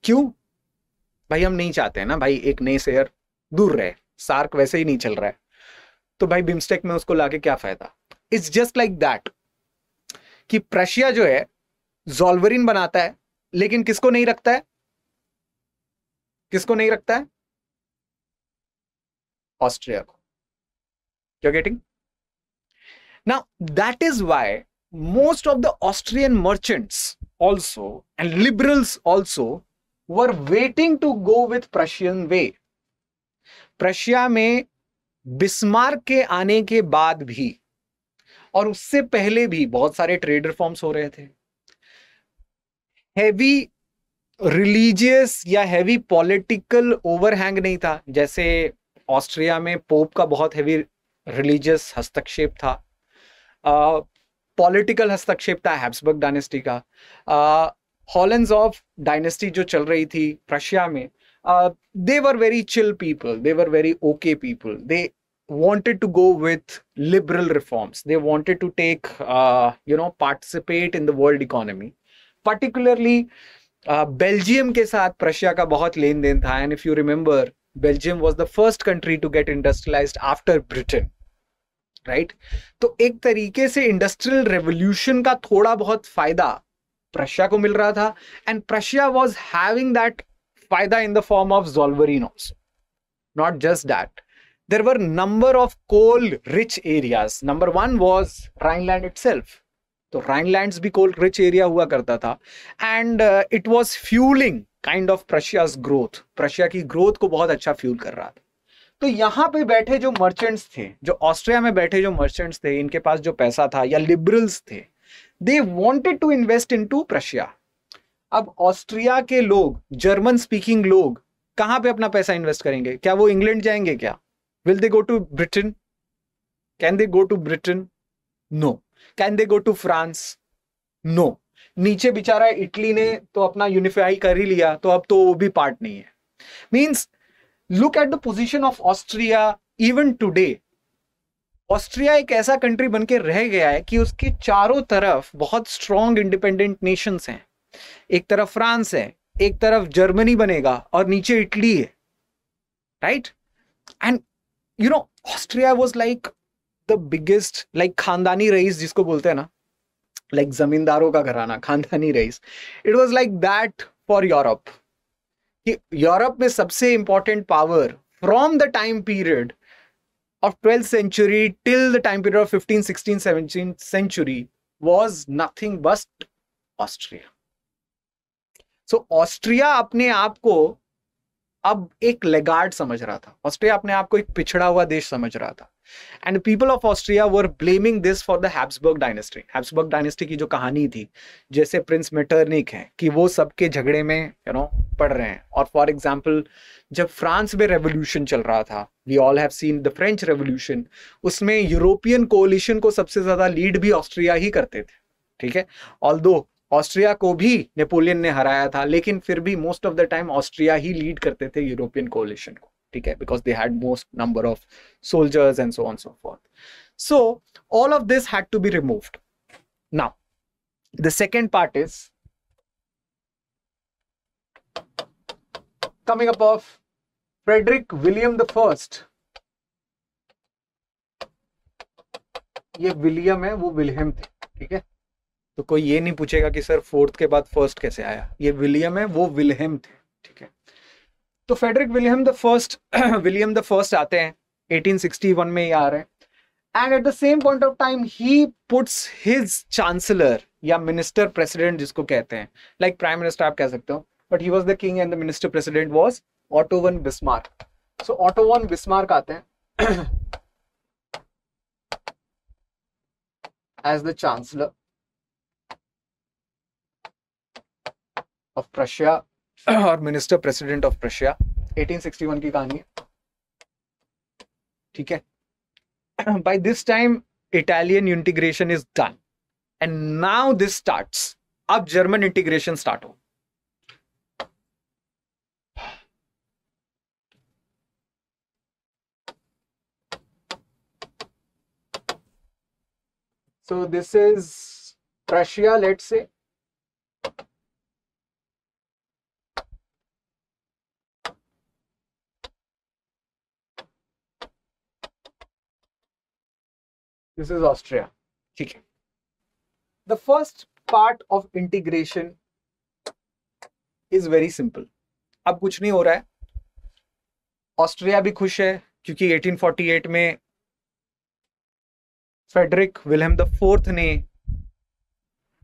क्यों भाई हम नहीं चाहते हैं ना भाई एक नए शेयर दूर रहे सार्क वैसे ही नहीं चल रहा है तो भाई बिम्स्टेक में उसको लाके क्या फायदा इट्स जस्ट लाइक दैट कि प्रशिया जो है जोल्वरिन बनाता है लेकिन किसको नहीं रखता है किसको नहीं रखता है ऑस्ट्रिया को क्यों getting now that is why most of the Austrian merchants also and liberals also were waiting to go with Prussian way Prussia में बिस्मार्क के आने के बाद भी और उससे पहले भी बहुत सारे ट्रेड रिफॉर्म्स हो रहे थे हैवी रिलीजियस या हैवी पॉलिटिकल ओवरहैंग नहीं था जैसे ऑस्ट्रिया में पोप का बहुत हैवी रिलीजियस हस्तक्षेप था पॉलिटिकल uh, हस्तक्षेप था हैब्सबर्ग डायनेस्टी का हॉलेंस ऑफ डायनेस्टी जो चल रही थी प्रशिया में they were very chill people they were very okay people they wanted to go with liberal reforms. They wanted to take, uh, you know, participate in the world economy. Particularly, uh, Belgium के साथ Prussia का बहुत लेन देन था and if you remember Belgium was the first country to get industrialize after Britain right तो एक तरीके से इंडस्ट्रियल रेवोल्यूशन का थोड़ा बहुत फायदा प्रशिया को मिल रहा था and Prussia was having that फायदा in the form of Zollverein also not just that there were number of coal rich areas number one was rhineland itself तो राइनलैंड्स भी कोल रिच एरिया हुआ करता था and it was fueling kind of Prussia's growth Prussia की growth को बहुत अच्छा fuel कर रहा था तो यहाँ पे बैठे जो मर्चेंट्स थे जो ऑस्ट्रिया में बैठे जो मर्चेंट्स थे इनके पास जो पैसा था या लिबरल्स थे they wanted to invest in to Prussia अब ऑस्ट्रिया के लोग जर्मन स्पीकिंग लोग कहाँ पे अपना पैसा इन्वेस्ट करेंगे क्या वो इंग्लैंड जाएंगे क्या will they go to britain can they go to britain no can they go to France no नीचे बेचारा इटली ने तो अपना यूनिफाई कर ही लिया तो अब तो वो भी पार्ट नहीं है means look at the position of Austria even today Austria एक ऐसा कंट्री बन के रह गया है कि उसके चारों तरफ बहुत स्ट्रॉन्ग इंडिपेंडेंट नेशंस हैं एक तरफ फ्रांस है एक तरफ जर्मनी बनेगा और नीचे इटली है right and you know Austria was like the biggest like खानदानी रईस जिसको बोलते हैं ना लाइक like, जमींदारों का घराना खानदानी रईस it was like that for Europe कि यूरोप में सबसे important power from the time period of twelfth century till the time period of fifteen sixteen seventeen century was nothing but Austria so Austria अपने आप को अब एक Lagarde समझ रहा था ऑस्ट्रिया अपने आप को एक पिछड़ा हुआ देश समझ रहा था and people of Austria were blaming this for the Habsburg dynasty Habsburg dynasty की जो कहानी थी जैसे प्रिंस मेटर्निक है कि वो सबके झगड़े में यू you नो know, पढ़ रहे हैं और फॉर एग्जाम्पल जब फ्रांस में रेवोल्यूशन चल रहा था we all have seen the French revolution उसमें यूरोपियन कोलिशन को सबसे ज्यादा लीड भी ऑस्ट्रिया ही करते थे ठीक है ऑल ऑस्ट्रिया को भी नेपोलियन ने हराया था लेकिन फिर भी most of the time Austria ही लीड करते थे यूरोपियन कोलिशन को ठीक है because they had most number of soldiers and so on so forth so all of this had to be removed now the second part is coming up of Frederick William the first ये William है वो William थे ठीक है तो कोई ये नहीं पूछेगा कि सर फोर्थ के बाद फर्स्ट कैसे आया ये विलियम है वो विलियम थे ठीक है तो Frederick William the first William the first आते हैं 1861 में ये आ रहे हैं and at the same point of time ही पुट्स हिज चांसलर या मिनिस्टर प्रेसिडेंट जिसको कहते हैं लाइक प्राइम मिनिस्टर आप कह सकते हो but he was the king and the minister president was Otto von Bismarck so Otto von Bismarck आते हैं as the chancellor of Prussia और मिनिस्टर प्रेसिडेंट ऑफ प्रशिया 1861 की कहानी ठीक है by this time Italian integration is done and now this starts अब German integration start हो so this is prussia let's say this is Austria ठीक है the first part of integration is very simple अब कुछ नहीं हो रहा है ऑस्ट्रिया भी खुश है क्योंकि 1848 में फेडरिक विलहम द फोर्थ ने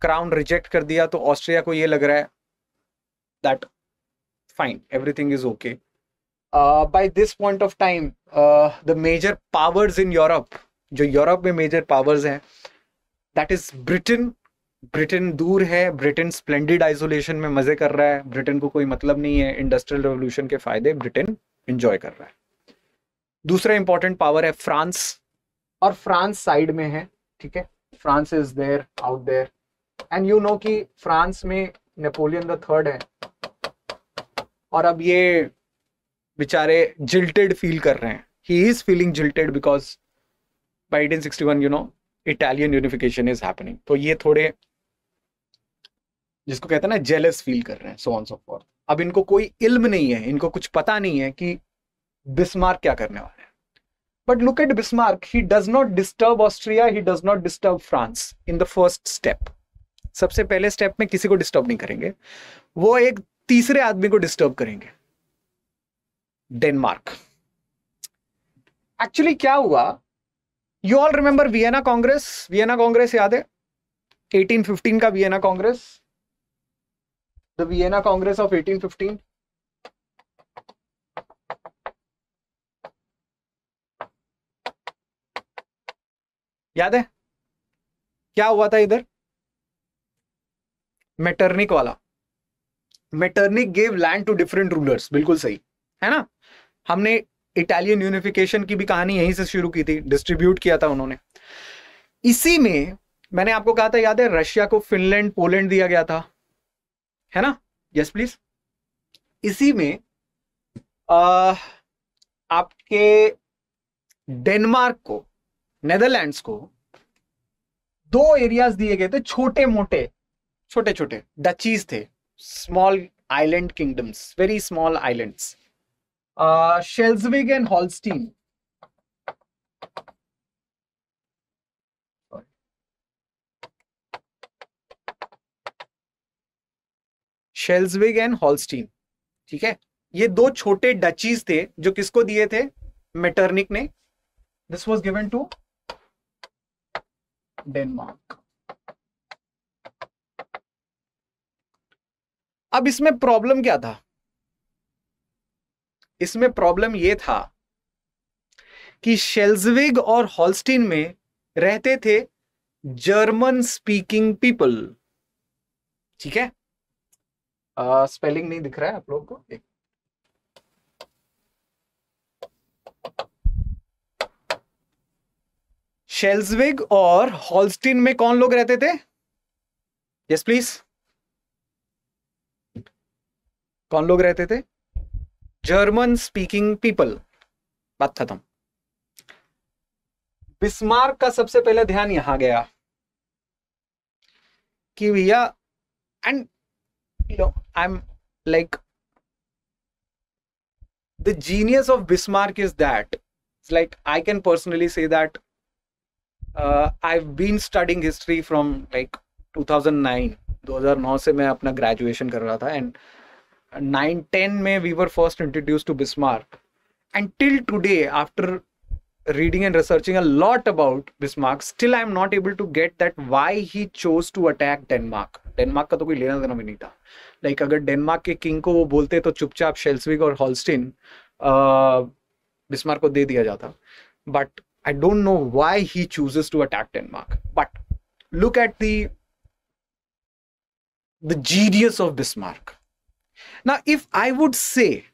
क्राउन रिजेक्ट कर दिया तो ऑस्ट्रिया को यह लग रहा है that fine everything is okay by this point of time the major powers in Europe जो यूरोप में मेजर पावर्स हैं दैट इज ब्रिटेन ब्रिटेन दूर है ब्रिटेन स्प्लेंडेड आइसोलेशन में मजे कर रहा है ब्रिटेन को कोई मतलब नहीं है इंडस्ट्रियल रेवोल्यूशन के फायदे ब्रिटेन इंजॉय कर रहा है दूसरा इंपॉर्टेंट पावर है फ्रांस और फ्रांस साइड में है ठीक है France is there out there and you know कि फ्रांस में नेपोलियन द थर्ड है और अब ये बेचारे जिल्टेड फील कर रहे हैं he is feeling jilted because sixty one you know Italian unification is happening तो ये थोड़े जिसको कहते हैं ना जेलस फील कर रहे हैं सो ऑन सो फॉर्थ अब इनको कोई इल्म नहीं है इनको कुछ पता नहीं है कि बिस्मार्क क्या करने वाले हैं but look at Bismarck he does not disturb Austria he does not disturb France in the first step सबसे पहले स्टेप में किसी को डिस्टर्ब नहीं करेंगे वो एक तीसरे आदमी को डिस्टर्ब करेंगे डेनमार्क एक्चुअली क्या हुआ you all remember Vienna congress Vienna congress याद है 1815 का Vienna congress the Vienna congress of 1815 याद है क्या हुआ था इधर मेटर्निक वाला Metternich gave land to different rulers बिल्कुल सही है ना हमने इटालियन यूनिफिकेशन की भी कहानी यहीं से शुरू की थी डिस्ट्रीब्यूट किया था उन्होंने इसी में मैंने आपको कहा था याद है रशिया को फिनलैंड पोलैंड दिया गया था है ना यस प्लीज इसी में आ, आपके डेनमार्क को नेदरलैंड्स को दो एरियाज दिए गए थे छोटे मोटे छोटे छोटे डचीज थे small island kingdoms very small islands uh, and and Holstein. Schleswig and Holstein ठीक है ये दो छोटे डचीज थे जो किसको दिए थे मेटर्निक ने this was given to Denmark अब इसमें प्रॉब्लम क्या था इसमें प्रॉब्लम यह था कि शेल्जविग और हॉलस्टीन में रहते थे जर्मन स्पीकिंग पीपल ठीक है स्पेलिंग uh, नहीं दिख रहा है आप लोग को एक शेल्सविग और हॉलस्टीन में कौन लोग रहते थे यस yes, प्लीज कौन लोग रहते थे जर्मन स्पीकिंग पीपल बात खत्म बिस्मार्क का सबसे पहले ध्यान यहां गया कि भैया and I am like the genius of Bismarck is that like I can personally say that I been studying history from like 2009 2009 से मैं अपना ग्रेजुएशन कर रहा था एंड नाइन टेन में we were first introduced to Bismarck and till today after reading and researching a lot about Bismarck still I am not able to get that why he chose to attack Denmark Denmark का तो कोई लेना देना भी नहीं था like like, अगर Denmark के किंग को वो बोलते तो चुपचाप शेल्सविक और हॉलस्टिन बिस्मार्क को दे दिया जाता but I don't know why he chooses to attack Denmark but look at the genius of Bismarck Now, if I would say,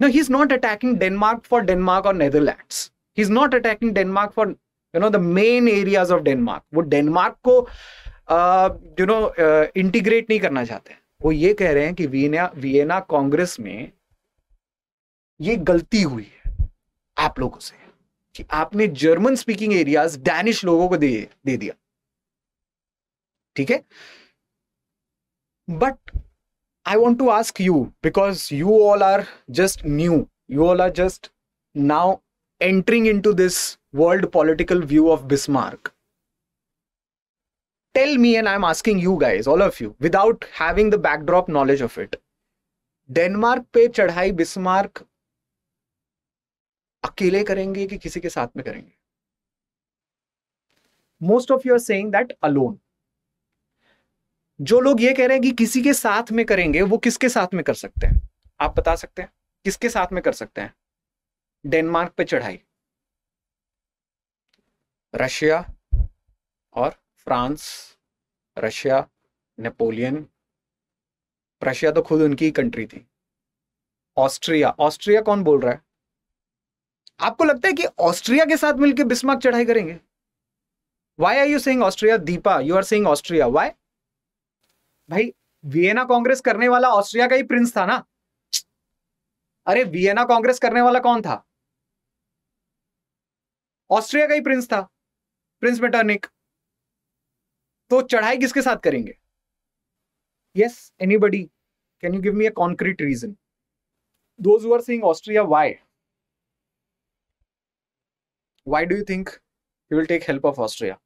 no, he's not attacking Denmark for Denmark or Netherlands. He's not attacking Denmark for you know the main areas of Denmark. वो Denmark को know, uh, integrate नहीं करना चाहते वो ये कह रहे हैं कि Vienna, Vienna Congress में ये गलती हुई है आप लोगों से कि आपने जर्मन स्पीकिंग एरियाज डैनिश लोगों को दे दे दिया ठीक है but I want to ask you because you all are just new, you all are just now entering into this world political view of Bismarck. Tell me, and I'm asking you guys, all of you, without having the backdrop knowledge of it. Denmark pe चढ़ाई Bismarck akele karenge ki kisi ke saath mein karenge. Most of you are saying that alone. जो लोग ये कह रहे हैं कि किसी के साथ में करेंगे वो किसके साथ में कर सकते हैं आप बता सकते हैं किसके साथ में कर सकते हैं डेनमार्क पे चढ़ाई रशिया और फ्रांस रशिया नेपोलियन रशिया तो खुद उनकी कंट्री थी ऑस्ट्रिया ऑस्ट्रिया कौन बोल रहा है आपको लगता है कि ऑस्ट्रिया के साथ मिलकर बिस्मार्क चढ़ाई करेंगे why are you saying Austria Deepa you are saying Austria why भाई वियना कांग्रेस करने वाला ऑस्ट्रिया का ही प्रिंस था ना अरे वियना कांग्रेस करने वाला कौन था ऑस्ट्रिया का ही प्रिंस था प्रिंस मेटर्निक तो चढ़ाई किसके साथ करेंगे yes anybody can you give me concrete reason those Austria why why do you think you will take help of Austria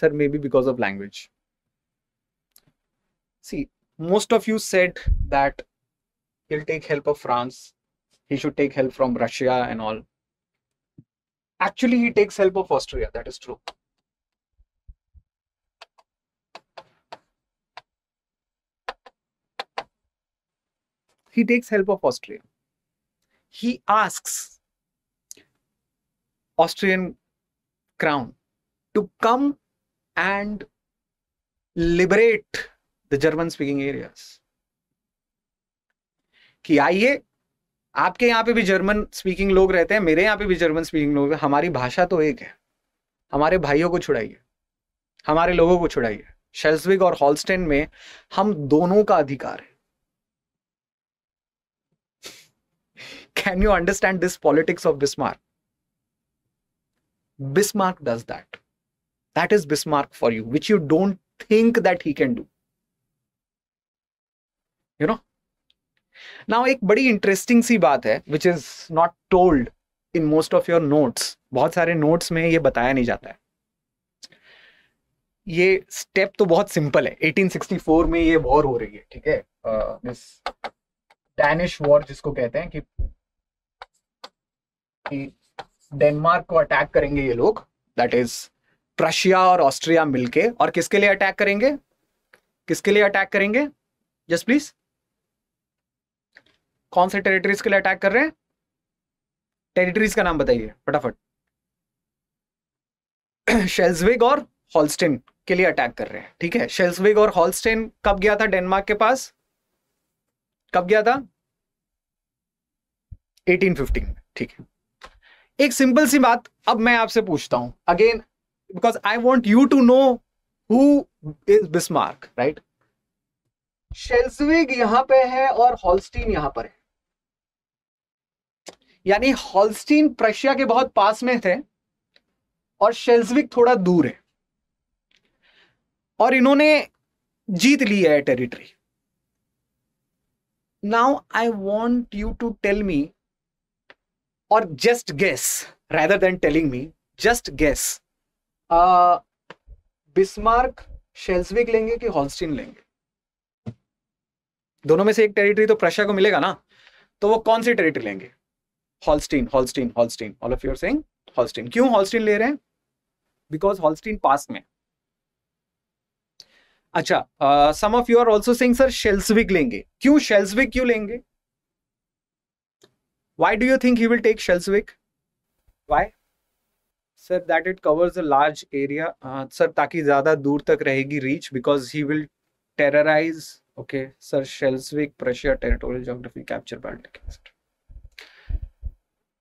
sir may be because of language See, most of you said that he'll take help of France, he should take help from Russia and all. Actually, he takes help of Austria, that is true. He takes help of Austria. He asks Austrian crown to come and liberate the German speaking areas. कि आइए आपके यहाँ पे भी German speaking लोग रहते हैं मेरे यहाँ पे भी जर्मन स्पीकिंग लोग हैं हमारी भाषा तो एक है हमारे भाइयों को छुड़ाइए हमारे लोगों को छुड़ाइए शेल्सविग और हॉलस्टेन में हम दोनों का अधिकार है can you understand this politics of Bismarck Bismarck does that that is Bismarck for you which you don't think that he can do you know now एक बड़ी इंटरेस्टिंग सी बात है which is not told in most of your notes बहुत सारे notes में ये बताया नहीं जाता है ये स्टेप तो बहुत सिंपल है 1864 में ये वॉर हो रही है ठीक है मिस डैनिश वॉर जिसको कहते हैं कि, कि डेनमार्क को अटैक करेंगे ये लोग दैट इज प्रशिया और ऑस्ट्रिया मिलके और किसके लिए अटैक करेंगे किसके लिए अटैक करेंगे जस्ट प्लीज कौन से टेरिटरीज के लिए अटैक कर रहे हैं टेरिटरीज का नाम बताइए फटाफट शेल्सविग और हॉलस्टेन के लिए अटैक कर रहे हैं ठीक है शेल्सविग और हॉलस्टेन कब गया था डेनमार्क के पास कब गया था 1815 ठीक है एक सिंपल सी बात अब मैं आपसे पूछता हूं again because I want you to know who is Bismarck right Schleswig यहां पे है और हॉलस्टीन यहां पर है यानी हॉलस्टीन प्रशिया के बहुत पास में थे और शेल्सविक थोड़ा दूर है और इन्होंने जीत ली है territory now I want you to tell me और just guess rather than telling me just guess Bismarck Schleswig लेंगे कि हॉलस्टीन लेंगे दोनों में से एक टेरिटरी तो प्रशिया को मिलेगा ना तो वो कौन सी टेरिटरी लेंगे Holstein Holstein Holstein all of you're saying Holstein क्यों हॉलस्टीन ले रहे हैं बिकॉज हॉलस्टीन पास में अच्छा some of you are also saying sir Schleswig लेंगे क्यों शेल्सविक क्यों लेंगे why do you think he will take Shelswick? Why? Sir, that it covers a large area. Uh, sir, ताकि ज़्यादा दूर तक रहेगी reach because he will terrorize. Okay, sir, Shelswick pressure territorial geography capture band.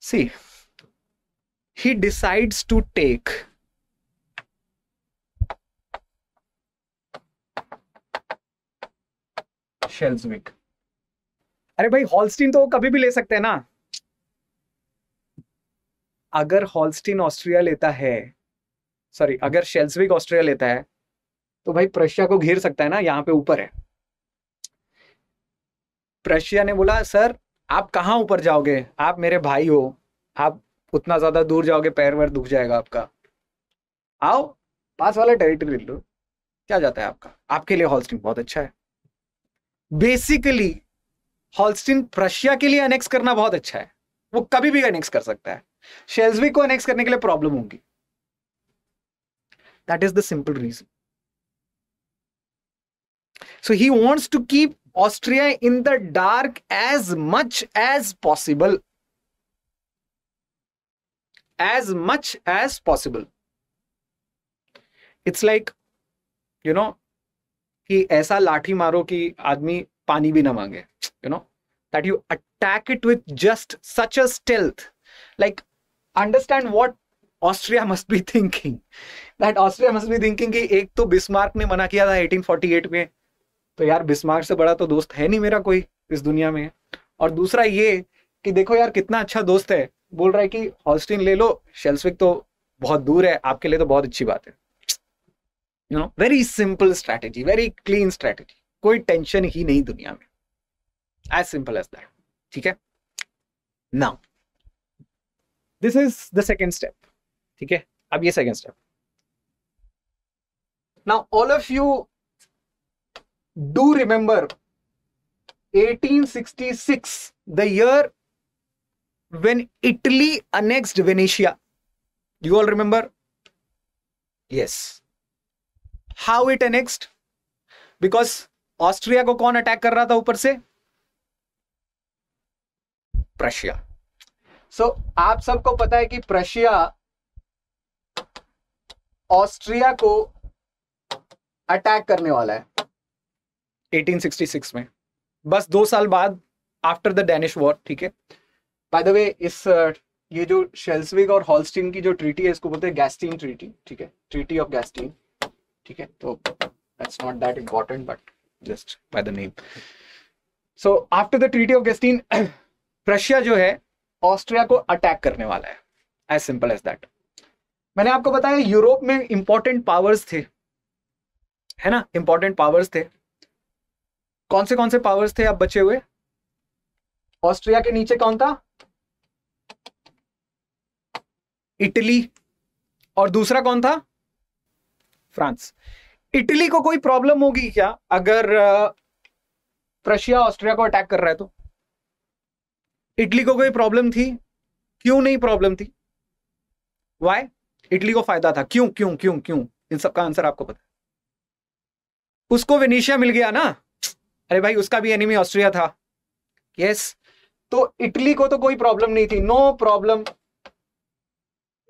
See, he decides to take शेल्सविक अरे भाई Holstein तो कभी भी ले सकते हैं ना अगर हॉलस्टीन ऑस्ट्रिया लेता है सॉरी अगर शेल्सविक ऑस्ट्रिया लेता है तो भाई प्रशिया को घेर सकता है ना यहां पे ऊपर है प्रशिया ने बोला सर आप कहाँ ऊपर जाओगे आप मेरे भाई हो आप उतना ज्यादा दूर जाओगे पैर वैर दुख जाएगा आपका आओ पास वाला टेरिटरी लो क्या जाता है आपका आपके लिए हॉलस्टिन बहुत अच्छा है बेसिकली हॉलस्टीन प्रशिया के लिए अनेक्स करना बहुत अच्छा है वो कभी भी अनेक्स कर सकता है शेल्सवी को अनेक्स करने के लिए प्रॉब्लम होगी that is the simple reason so he wants to keep Austria in the dark as much as possible as much as possible it's like you know कि ऐसा लाठी मारो कि आदमी पानी भी ना मांगे you know that you attack it with just such a stealth like understand what Austria must be thinking that Austria must be thinking कि एक तो बिस्मार्क ने मना किया था 1848 में तो यार बिस्मार्क से बड़ा तो दोस्त है नहीं मेरा कोई इस दुनिया में और दूसरा ये कि देखो यार कितना अच्छा दोस्त है बोल रहा है कि हॉस्टिन ले लो शेल्सविक तो बहुत दूर है आपके लिए तो बहुत अच्छी बात है you know very simple strategy very clean strategy कोई टेंशन ही नहीं दुनिया में एज सिंपल एज दैट ठीक है now this is the second step ठीक है अब ये second step now all of you do remember 1866 the year when Italy annexed Venetia you all remember yes how it annexed because Austria को कौन attack कर रहा था ऊपर से प्रशिया सो so, आप सबको पता है कि प्रशिया ऑस्ट्रिया को अटैक करने वाला है 1866 में बस दो साल बाद आफ्टर द डेनिश वॉर ठीक है बाय द वे इस ये जो शेल्सविग और हॉलस्टीन की जो ट्रीटी है इसको बोलते हैं गैस्टीन ट्रीटी ठीक है ट्रीटी ऑफ गैस्टीन ठीक है तो that's not that important but just by the name so after the treaty of Gastein Russia जो है ऑस्ट्रिया को अटैक करने वाला है एज सिंपल एज दैट मैंने आपको बताया यूरोप में इंपॉर्टेंट पावर्स थे है ना इंपॉर्टेंट पावर्स थे कौन से कौन से पावर्स थे आप बचे हुए ऑस्ट्रिया के नीचे कौन था इटली और दूसरा कौन था फ्रांस इटली को कोई प्रॉब्लम होगी क्या अगर प्रशिया ऑस्ट्रिया को अटैक कर रहा है तो इटली को कोई प्रॉब्लम थी क्यों नहीं प्रॉब्लम थी वाई इटली को फायदा था क्यों क्यों क्यों क्यों इन सबका आंसर आपको पता उसको वेनेशिया मिल गया ना अरे भाई उसका भी एनिमी ऑस्ट्रिया था यस तो इटली को तो कोई प्रॉब्लम नहीं थी no problem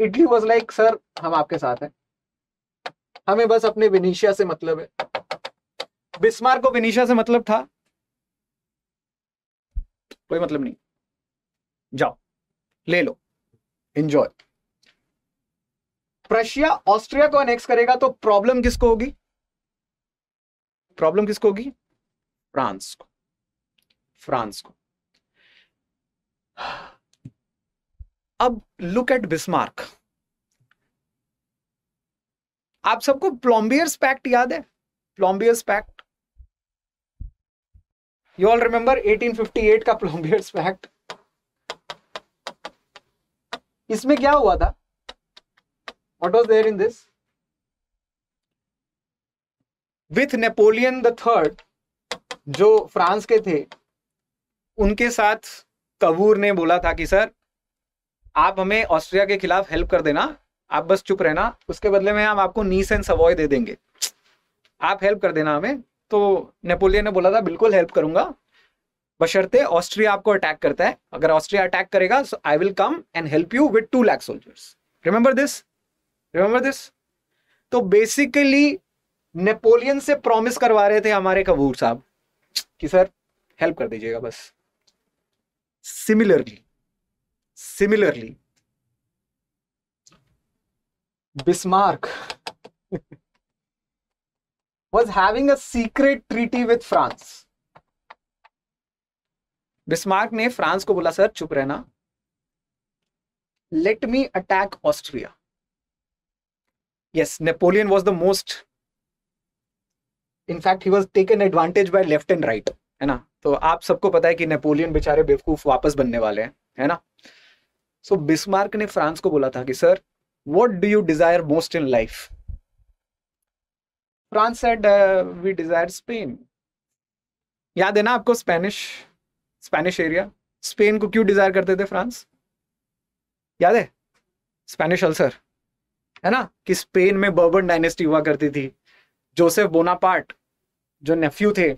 Italy was like sir हम आपके साथ हैं हमें बस अपने विनीशिया से मतलब है बिस्मार को विनीशिया से मतलब था कोई मतलब नहीं जाओ ले लो एंजॉय प्रशिया ऑस्ट्रिया को अनेक्स करेगा तो प्रॉब्लम किसको होगी प्रॉब्लम किसको होगी फ्रांस को फ्रांस को अब लुक एट बिस्मार्क आप सबको प्लॉम्बियर्स पैक्ट याद है Plombieres pact you all remember 1858 का प्लॉम्बियर्स पैक्ट इसमें क्या हुआ था what was there in this with Napoleon the third जो फ्रांस के थे उनके साथ कबूर ने बोला था कि सर आप हमें ऑस्ट्रिया के खिलाफ हेल्प कर देना आप बस चुप रहना उसके बदले में हम आपको नीस एंड सवॉय दे देंगे आप हेल्प कर देना हमें तो नेपोलियन ने बोला था बिल्कुल हेल्प करूंगा बशर्ते ऑस्ट्रिया आपको अटैक करता है अगर ऑस्ट्रिया अटैक करेगा so I will come and help you with two lakh soldiers remember this remember this तो बेसिकली नेपोलियन से प्रॉमिस करवा रहे थे हमारे कबूर साहब कि सर हेल्प कर दीजिएगा बस similarly similarly Bismarck was having a secret treaty with France Bismarck ने फ्रांस को बोला सर चुप रहना let me attack Austria yes Napoleon was the most in fact he was taken advantage by left and right है ना तो आप सबको पता है कि नेपोलियन बेचारे बेवकूफ वापस बनने वाले हैं है ना सो so, बिस्मार्क ने फ्रांस को बोला था कि sir what do you desire most in life France said we desire Spain याद है ना आपको स्पेनिश स्पेनिश एरिया स्पेन को क्यों डिजायर करते थे फ्रांस याद है स्पेनिश अल्सर है ना कि स्पेन में बर्बन डायनेस्टी हुआ करती थी जोसेफ बोनापार्ट जो नेफ्यू थे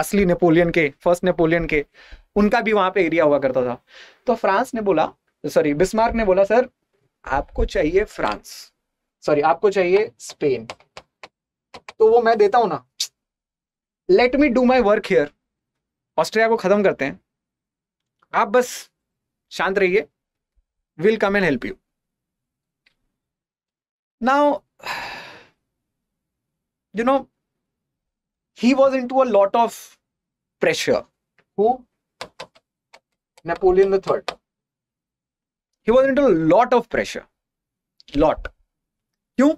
असली नेपोलियन के फर्स्ट नेपोलियन के उनका भी वहां पे एरिया हुआ करता था तो फ्रांस ने बोला सॉरी बिस्मार्क ने बोला सर आपको चाहिए फ्रांस सॉरी आपको चाहिए स्पेन तो वो मैं देता हूं ना let me do my work here Austria को खत्म करते हैं आप बस शांत रहिए will come and help you now you know he was into a lot of pressure who napoleon the third he was into a lot of pressure lot क्यों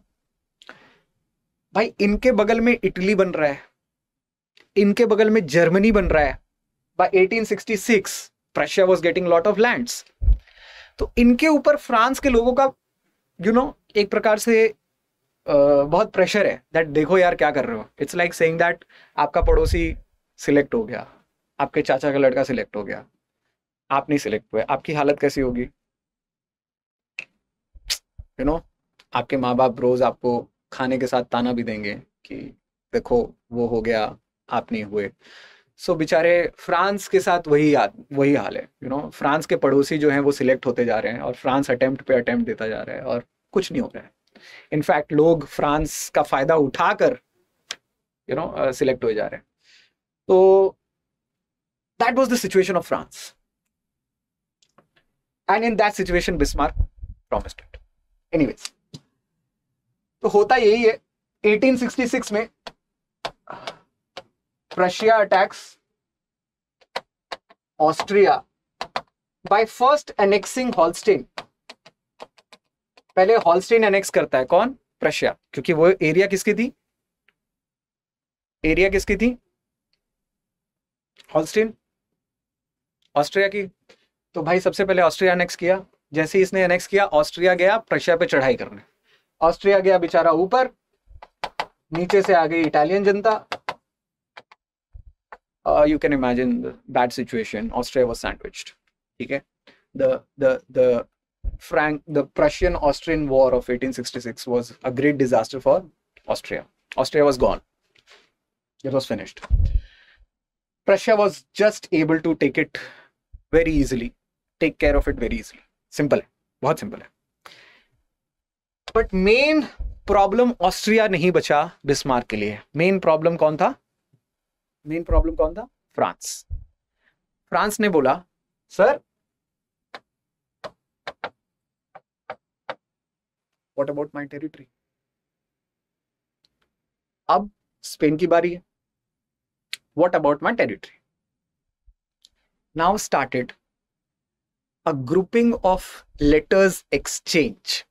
भाई इनके बगल में इटली बन रहा है इनके बगल में जर्मनी बन रहा है by 1866 Prussia was getting lot of lands तो इनके ऊपर फ्रांस के लोगों का यू you नो know, एक प्रकार से बहुत प्रेशर है दैट देखो यार क्या कर रहे हो इट्स लाइक सेइंग दैट आपका पड़ोसी सिलेक्ट हो गया आपके चाचा का लड़का सिलेक्ट हो गया आप नहीं सिलेक्ट हुए आपकी हालत कैसी होगी यू नो आपके माँ बाप रोज आपको खाने के साथ ताना भी देंगे कि देखो वो हो गया आप नहीं हुए सो so, बेचारे फ्रांस के साथ वही वही हाल है यू नो फ्रांस के पड़ोसी जो हैं वो सिलेक्ट होते जा रहे हैं और फ्रांस अटेम्प्ट पे अटेम्प्ट देता जा रहा है और कुछ नहीं हो रहा है इनफैक्ट लोग फ्रांस का फायदा उठाकर यू नो सिलेक्ट हो जा रहे हैं तो that was the situation of France and in that situation Bismarck promised it anyways तो होता यही है 1866 में Prussia attacks Austria by first annexing Holstein पहले हॉलस्टीन एनेक्स करता है कौन प्रशिया क्योंकि वो एरिया किसकी थी एरिया किसकी थी हॉलस्टीन ऑस्ट्रिया की तो भाई सबसे पहले ऑस्ट्रिया एनेक्स किया जैसे इसने एनेक्स किया ऑस्ट्रिया गया प्रशिया पे चढ़ाई करने ऑस्ट्रिया गया बेचारा ऊपर नीचे से आ गई इटालियन जनता you can imagine bad situation Austria was sandwich ठीक है the the the Frank, the Prussian-Austrian War of 1866 was a great disaster for Austria. Austria was gone. It was finished. Prussia was just able to take it very easily, take care of it very easily. Simple है, simple But main problem Austria, Austria नहीं बचा Bismarck के Main problem problem कौन था main problem what about my territory अब Spain की बारी है what about my territory now started a grouping of letters exchange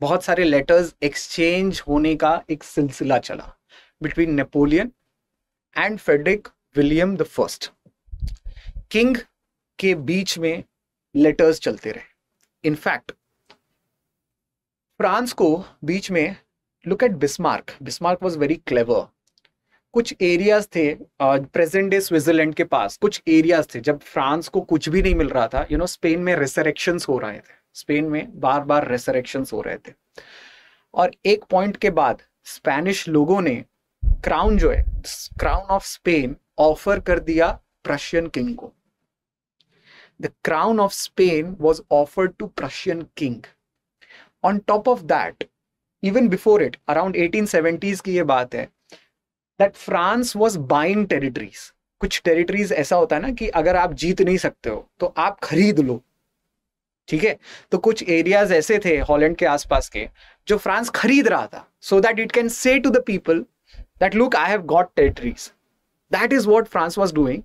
बहुत सारे लेटर्स एक्सचेंज होने का एक सिलसिला चला between Napoleon and Frederick William the first king के बीच में लेटर्स चलते रहे इनफैक्ट फ्रांस को बीच में look at Bismarck Bismarck was very clever कुछ एरियाज थे प्रेजेंट डे स्विट्जरलैंड के पास कुछ एरियाज थे जब फ्रांस को कुछ भी नहीं मिल रहा था यू नो स्पेन में रेसरेक्शन हो रहे थे स्पेन में बार बार रेसरेक्शन हो रहे थे और एक पॉइंट के बाद स्पेनिश लोगों ने क्राउन जो है क्राउन ऑफ स्पेन ऑफर कर दिया प्रशियन किंग को the crown of Spain was offered to Prussian king on top of that even before it around seventies की ये बात है that France was buying territories कुछ टेरिटरीज ऐसा होता है ना कि अगर आप जीत नहीं सकते हो तो आप खरीद लो ठीक है तो कुछ एरियाज ऐसे थे हॉलैंड के आसपास के जो फ्रांस खरीद रहा था so that it can say to the people that look I have got territories that is what France was doing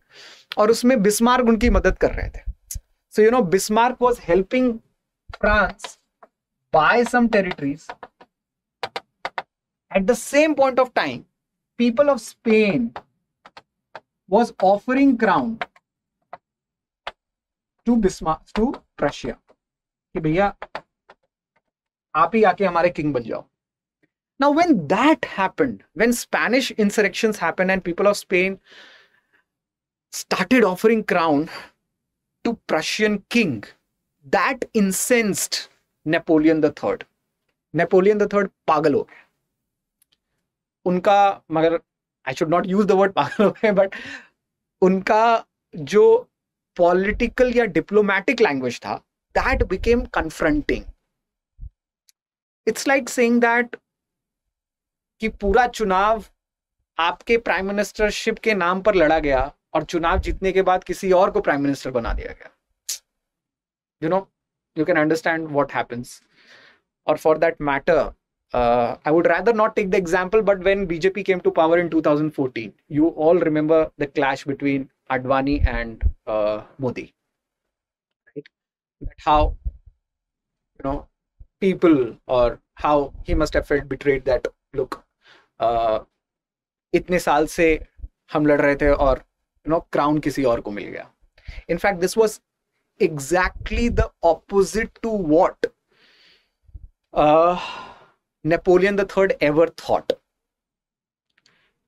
और उसमें बिस्मार्क उनकी मदद कर रहे थे so you know Bismarck was helping France buy some territories. At the same point of time, people of Spain was offering crown to Bismarck to Prussia. कि भैया आप ही आके हमारे किंग बन जाओ now when that happened when spanish insurrections happened and people of spain started offering crown to prussian king that incensed Napoleon the third Napoleon the third पागल हो गए उनका मगर I should not use the word पागल हो गए but उनका जो पॉलिटिकल या डिप्लोमेटिक लैंग्वेज था that became confronting it's like saying that कि पूरा चुनाव आपके प्राइम मिनिस्टरशिप के नाम पर लड़ा गया और चुनाव जीतने के बाद किसी और को प्राइम मिनिस्टर बना दिया गया you you know know, you can understand what happens or for that matter uh, i would rather not take the example but when bjp came to power in 2014 you all remember the clash between advani and uh, modi right how you know people or how he must have felt betrayed that look uh, saal se से हम लड़ the aur you know crown kisi किसी ko mil gaya. In fact, this was exactly the opposite to what uh, Napoleon III ever thought.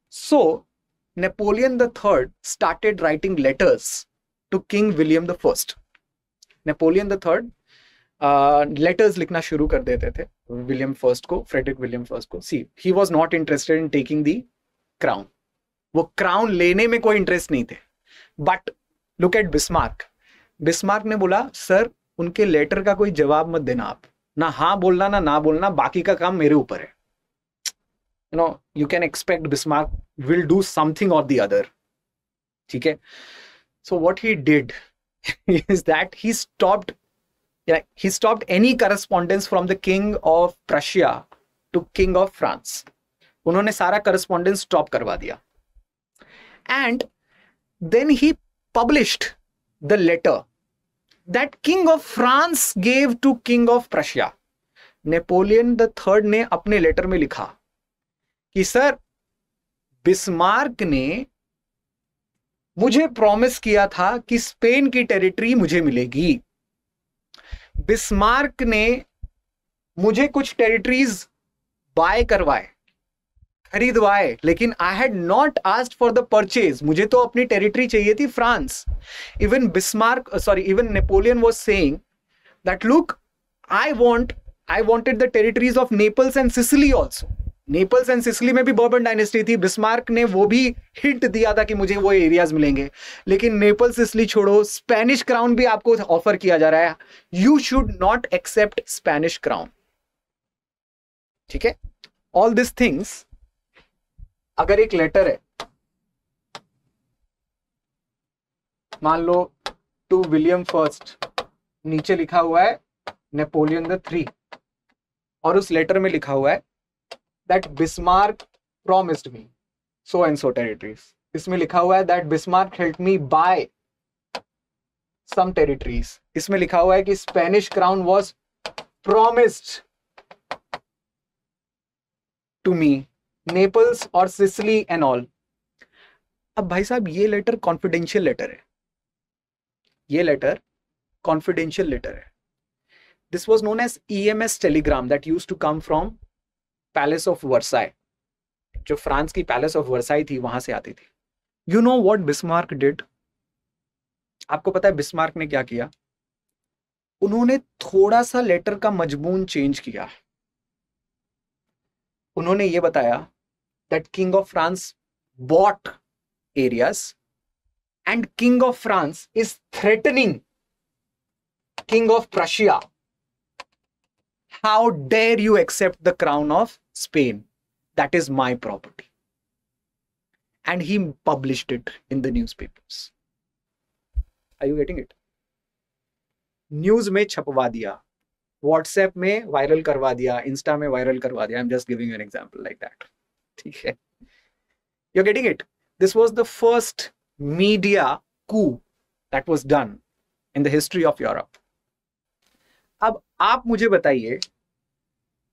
So, Napoleon III started writing letters to King William I. Napoleon III uh, letters likna shuru kar dete the William I ko, Frederick William I ko. See, he was not interested in taking the crown. Wo crown lene mein koi interest nahi the. But look at Bismarck. Bismarck ने बोला sir उनके letter का कोई जवाब मत देना आप ना हाँ बोलना ना ना बोलना बाकी का काम मेरे ऊपर है you know you can expect Bismarck will do something और दी अदर ठीक है so what he did is that he stopped yeah, he stopped any correspondence from the king of prussia to king of france उन्होंने सारा correspondence stop करवा दिया and then he published the letter that king of France gave to king of Prussia Napoleon the third ने अपने letter में लिखा कि sir Bismarck ने मुझे प्रॉमिस किया था कि स्पेन की टेरिटरी मुझे मिलेगी बिस्मार्क ने मुझे कुछ टेरिटरीज बाय करवाए खरीदवाए लेकिन I had not asked for the purchase मुझे तो अपनी टेरिटरी चाहिए थी France even Bismarck sorry even Napoleon was saying that look I want I wanted the territories of Naples and Sicily also Naples and Sicily में भी bourbon dynasty थी Bismarck ने वो भी हिट दिया था कि मुझे वो एरियाज मिलेंगे लेकिन नेपल्स सिसली छोड़ो स्पेनिश क्राउन भी आपको ऑफर किया जा रहा है you should not accept Spanish crown ठीक है ऑल दिस थिंग्स अगर एक लेटर है मान लो टू विलियम फर्स्ट नीचे लिखा हुआ है नेपोलियन द थ्री और उस लेटर में लिखा हुआ है that Bismarck promised me so and so territories इसमें लिखा हुआ है that Bismarck help me buy some territories इसमें लिखा हुआ है कि Spanish crown was promised to me Naples और सिसली एंड ऑल अब भाई साहब ये लेटर कॉन्फिडेंशियल लेटर है ये लेटर कॉन्फिडेंशियल लेटर है this was known as E M S telegram that used to come from palace of Versailles. जो France की पैलेस ऑफ वर्साई थी वहां से आती थी you know what Bismarck did आपको पता है बिस्मार्क ने क्या किया उन्होंने थोड़ा सा लेटर का मजमून चेंज किया उन्होंने ये बताया that King of France bought areas and King of France is threatening King of Prussia. How dare you accept the crown of Spain? That is my property. And he published it in the newspapers. Are you getting it? News में छपवा दिया WhatsApp में viral करवा दिया viral में viral करवा दिया giving you an example like that ठीक है you're getting it this was the first media coup that was done in the history of Europe अब आप मुझे बताइए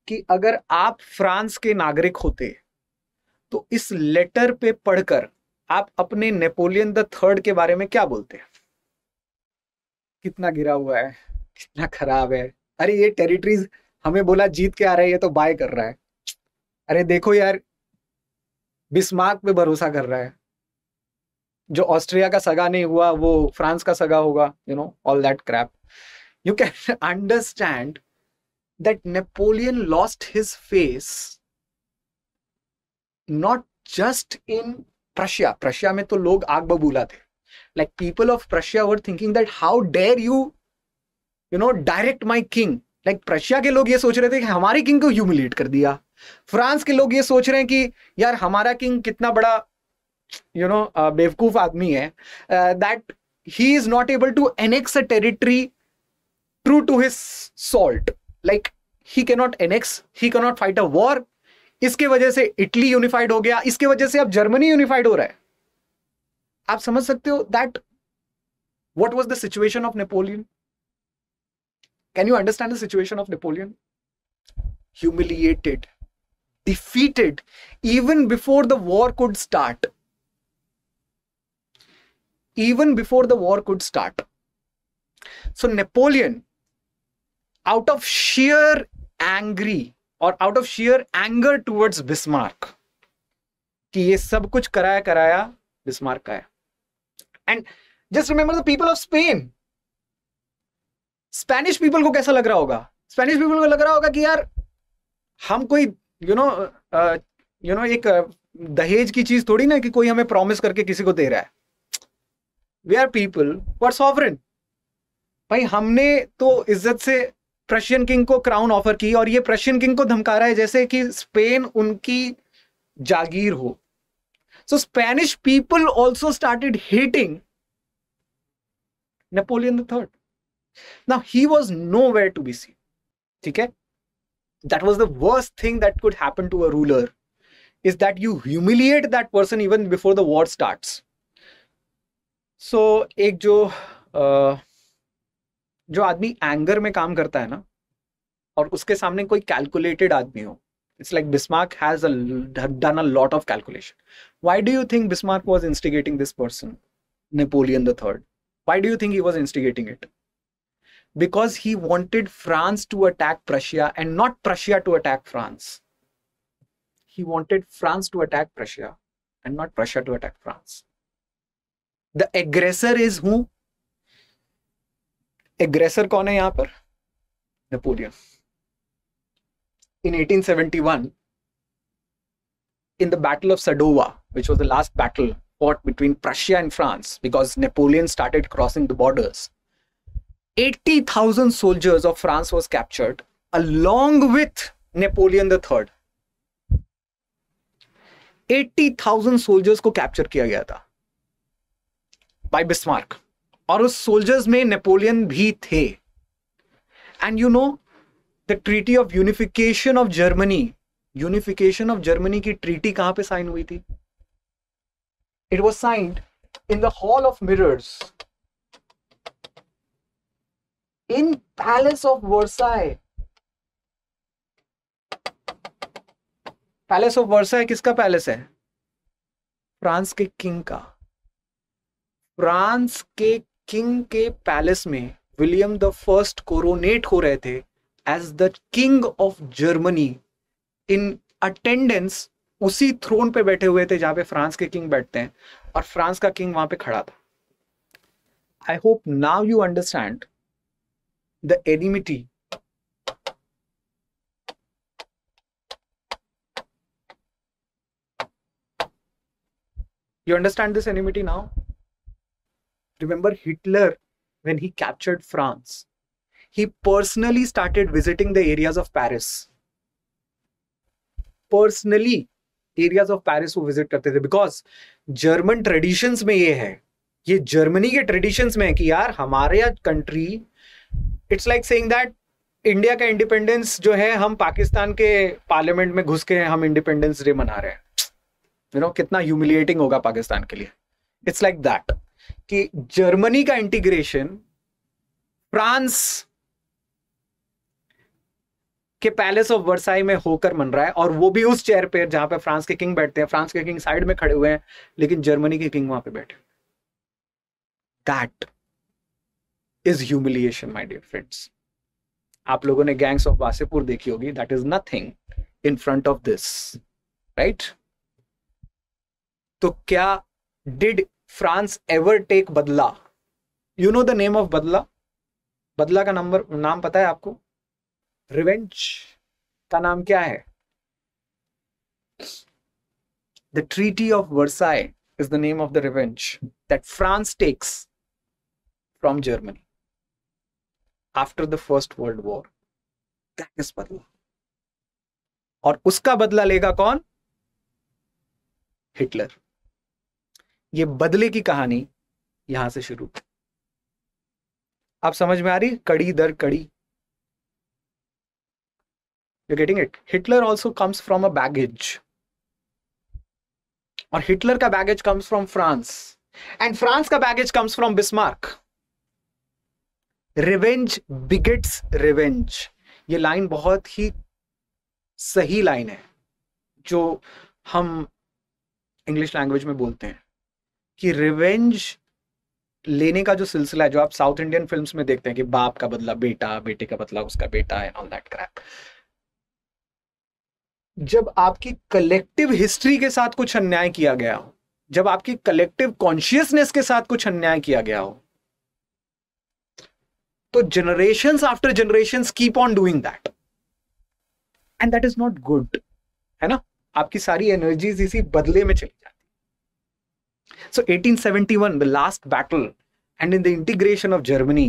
कि अगर आप फ्रांस के नागरिक होते तो इस लेटर पे पढ़कर आप अपने नेपोलियन द थर्ड के बारे में क्या बोलते हैं कितना गिरा हुआ है कितना खराब है अरे ये टेरिटरीज हमें बोला जीत के आ रहा है ये तो बाय कर रहा है अरे देखो यार बिस्मार्क पे भरोसा कर रहा है जो ऑस्ट्रिया का सगा नहीं हुआ वो फ्रांस का सगा होगा you know all that crap you can understand that Napoleon lost his face not just in Prussia Prussia में तो लोग आग बबूला थे like people of Prussia were thinking that how dare you you know direct my king like Prussia के लोग ये सोच रहे थे कि हमारे किंग को ह्यूमिलेट कर दिया फ्रांस के लोग ये सोच रहे हैं कि यार हमारा किंग कितना बड़ा यू नो बेवकूफ आदमी है that he is not able to annex a territory true to his salt like he can not annex he not fight a war इसके वजह से इटली यूनिफाइड हो गया इसके वजह से अब जर्मनी यूनिफाइड हो रहा है आप समझ सकते हो that what was the situation of Napoleon Can you understand the situation of Napoleon? Humiliated, defeated, even before the war could start. Even before the war could start. So, Napoleon, out of sheer angry or out of sheer anger towards Bismarck, कि ये सब कुछ कराया कराया Bismarck का है and just remember the Spanish people को कैसा लग रहा होगा स्पेनिश पीपल को लग रहा होगा कि यार हम कोई यू नो यू नो एक दहेज की चीज थोड़ी ना कि कोई हमें प्रॉमिस करके किसी को दे रहा है we are people for sovereign भाई हमने तो इज्जत से प्रशियन किंग को क्राउन ऑफर की और ये प्रशियन किंग को धमका रहा है जैसे कि स्पेन उनकी जागीर हो so Spanish people also started hating Napoleon the third Now he was nowhere to be seen. Okay? That was the worst thing that could happen to a ruler is that you humiliate that person even before the war starts. so, एक जो आ, जो आदमी anger में काम करता है ना और उसके सामने कोई कैलकुलेटेड आदमी हो it's like Bismarck has done a lot of calculation why do you think Bismarck was instigating this person Napoleon the third why do you think he was instigating it because he wanted France to attack Prussia and not Prussia to attack France. He wanted France to attack Prussia and not Prussia to attack France. The aggressor is who? Aggressor कौन Napoleon. In 1871, in the Battle of Sadova, which was the last battle fought between Prussia and France, because Napoleon started crossing the borders 80,000 soldiers of France was captured along with Napoleon third eighty 80,000 soldiers को capture किया गया था bye Bismarck और उस soldiers में Napoleon भी थे and you know the treaty of unification of Germany unification of Germany की ट्रीटी कहां पे साइन हुई थी it was signed in the hall of mirrors in palace of Versailles palace of Versailles है किसका पैलेस है फ्रांस के king का फ्रांस के किंग के पैलेस में विलियम द फर्स्ट कोरोनेट हो रहे थे as the king of Germany in attendance उसी थ्रोन पे बैठे हुए थे जहां पे फ्रांस के किंग बैठते हैं और फ्रांस का किंग वहां पे खड़ा था I hope now you understand the enmity you understand this enmity now remember hitler when he captured france he personally started visiting the areas of paris personally areas of Paris वो visit करते थे because German traditions में ये है ये Germany के traditions में है कि यार हमारे country it's like saying that India का इंडिपेंडेंस जो है हम पाकिस्तान के पार्लियामेंट में घुस के हम इंडिपेंडेंस डे मना रहे हैं यू you नो know, कितना ह्यूमिलिएटिंग होगा पाकिस्तान के लिए इट्स लाइक दैट कि जर्मनी का इंटीग्रेशन फ्रांस के पैलेस ऑफ वर्साई में होकर मन रहा है और वो भी उस चेयर पे जहां पे फ्रांस के किंग बैठते हैं फ्रांस के किंग साइड में खड़े हुए हैं लेकिन जर्मनी के किंग वहां पे बैठे that is humiliation my dear friends आप लोगों ने गैंग्स ऑफ वासेपुर देखी होगी that is nothing in front of this right तो क्या डिड फ्रांस एवर टेक बदला you know the name of बदला बदला का नंबर नाम पता है आपको रिवेंज का नाम क्या है the treaty of Versailles is the name of the revenge that France takes from Germany after the first world war that is बदला और उसका बदला लेगा कौन हिटलर ये बदले की कहानी यहां से शुरू आप समझ में आ रही कड़ी दर कड़ी you getting it Hitler also comes from a baggage और हिटलर का baggage comes from France and France का baggage comes from Bismarck revenge begets revenge ये लाइन बहुत ही सही लाइन है जो हम इंग्लिश लैंग्वेज में बोलते हैं कि रिवेंज लेने का जो सिलसिला है जो आप साउथ इंडियन फिल्म्स में देखते हैं कि बाप का बदला बेटा बेटे का बदला उसका बेटा एंड ऑल दैट क्रैप जब आपकी कलेक्टिव हिस्ट्री के साथ कुछ अन्याय किया गया हो जब आपकी कलेक्टिव कॉन्शियसनेस के साथ कुछ अन्याय किया गया हो तो generation after generation keep on doing that and that is not good है ना आपकी सारी एनर्जीज इसी बदले में चली जाती so eighteen seventy one the last battle and in the integration of Germany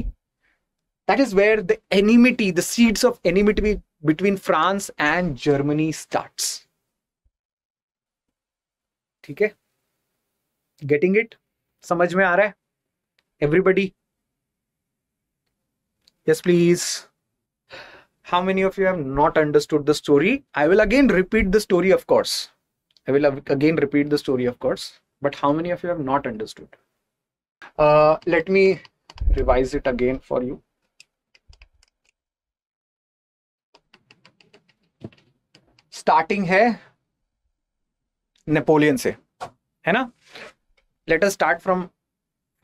that is where the enmity the seeds of enmity between France and Germany start ठीक है गेटिंग इट समझ में आ रहा है everybody Yes, please. How many of you have not understood the story? I will again repeat the story, of course. I will again repeat the story, of course. But how many of you have not understood? Uh, let me revise it again for you. Starting है Napoleon से है ना Let us start from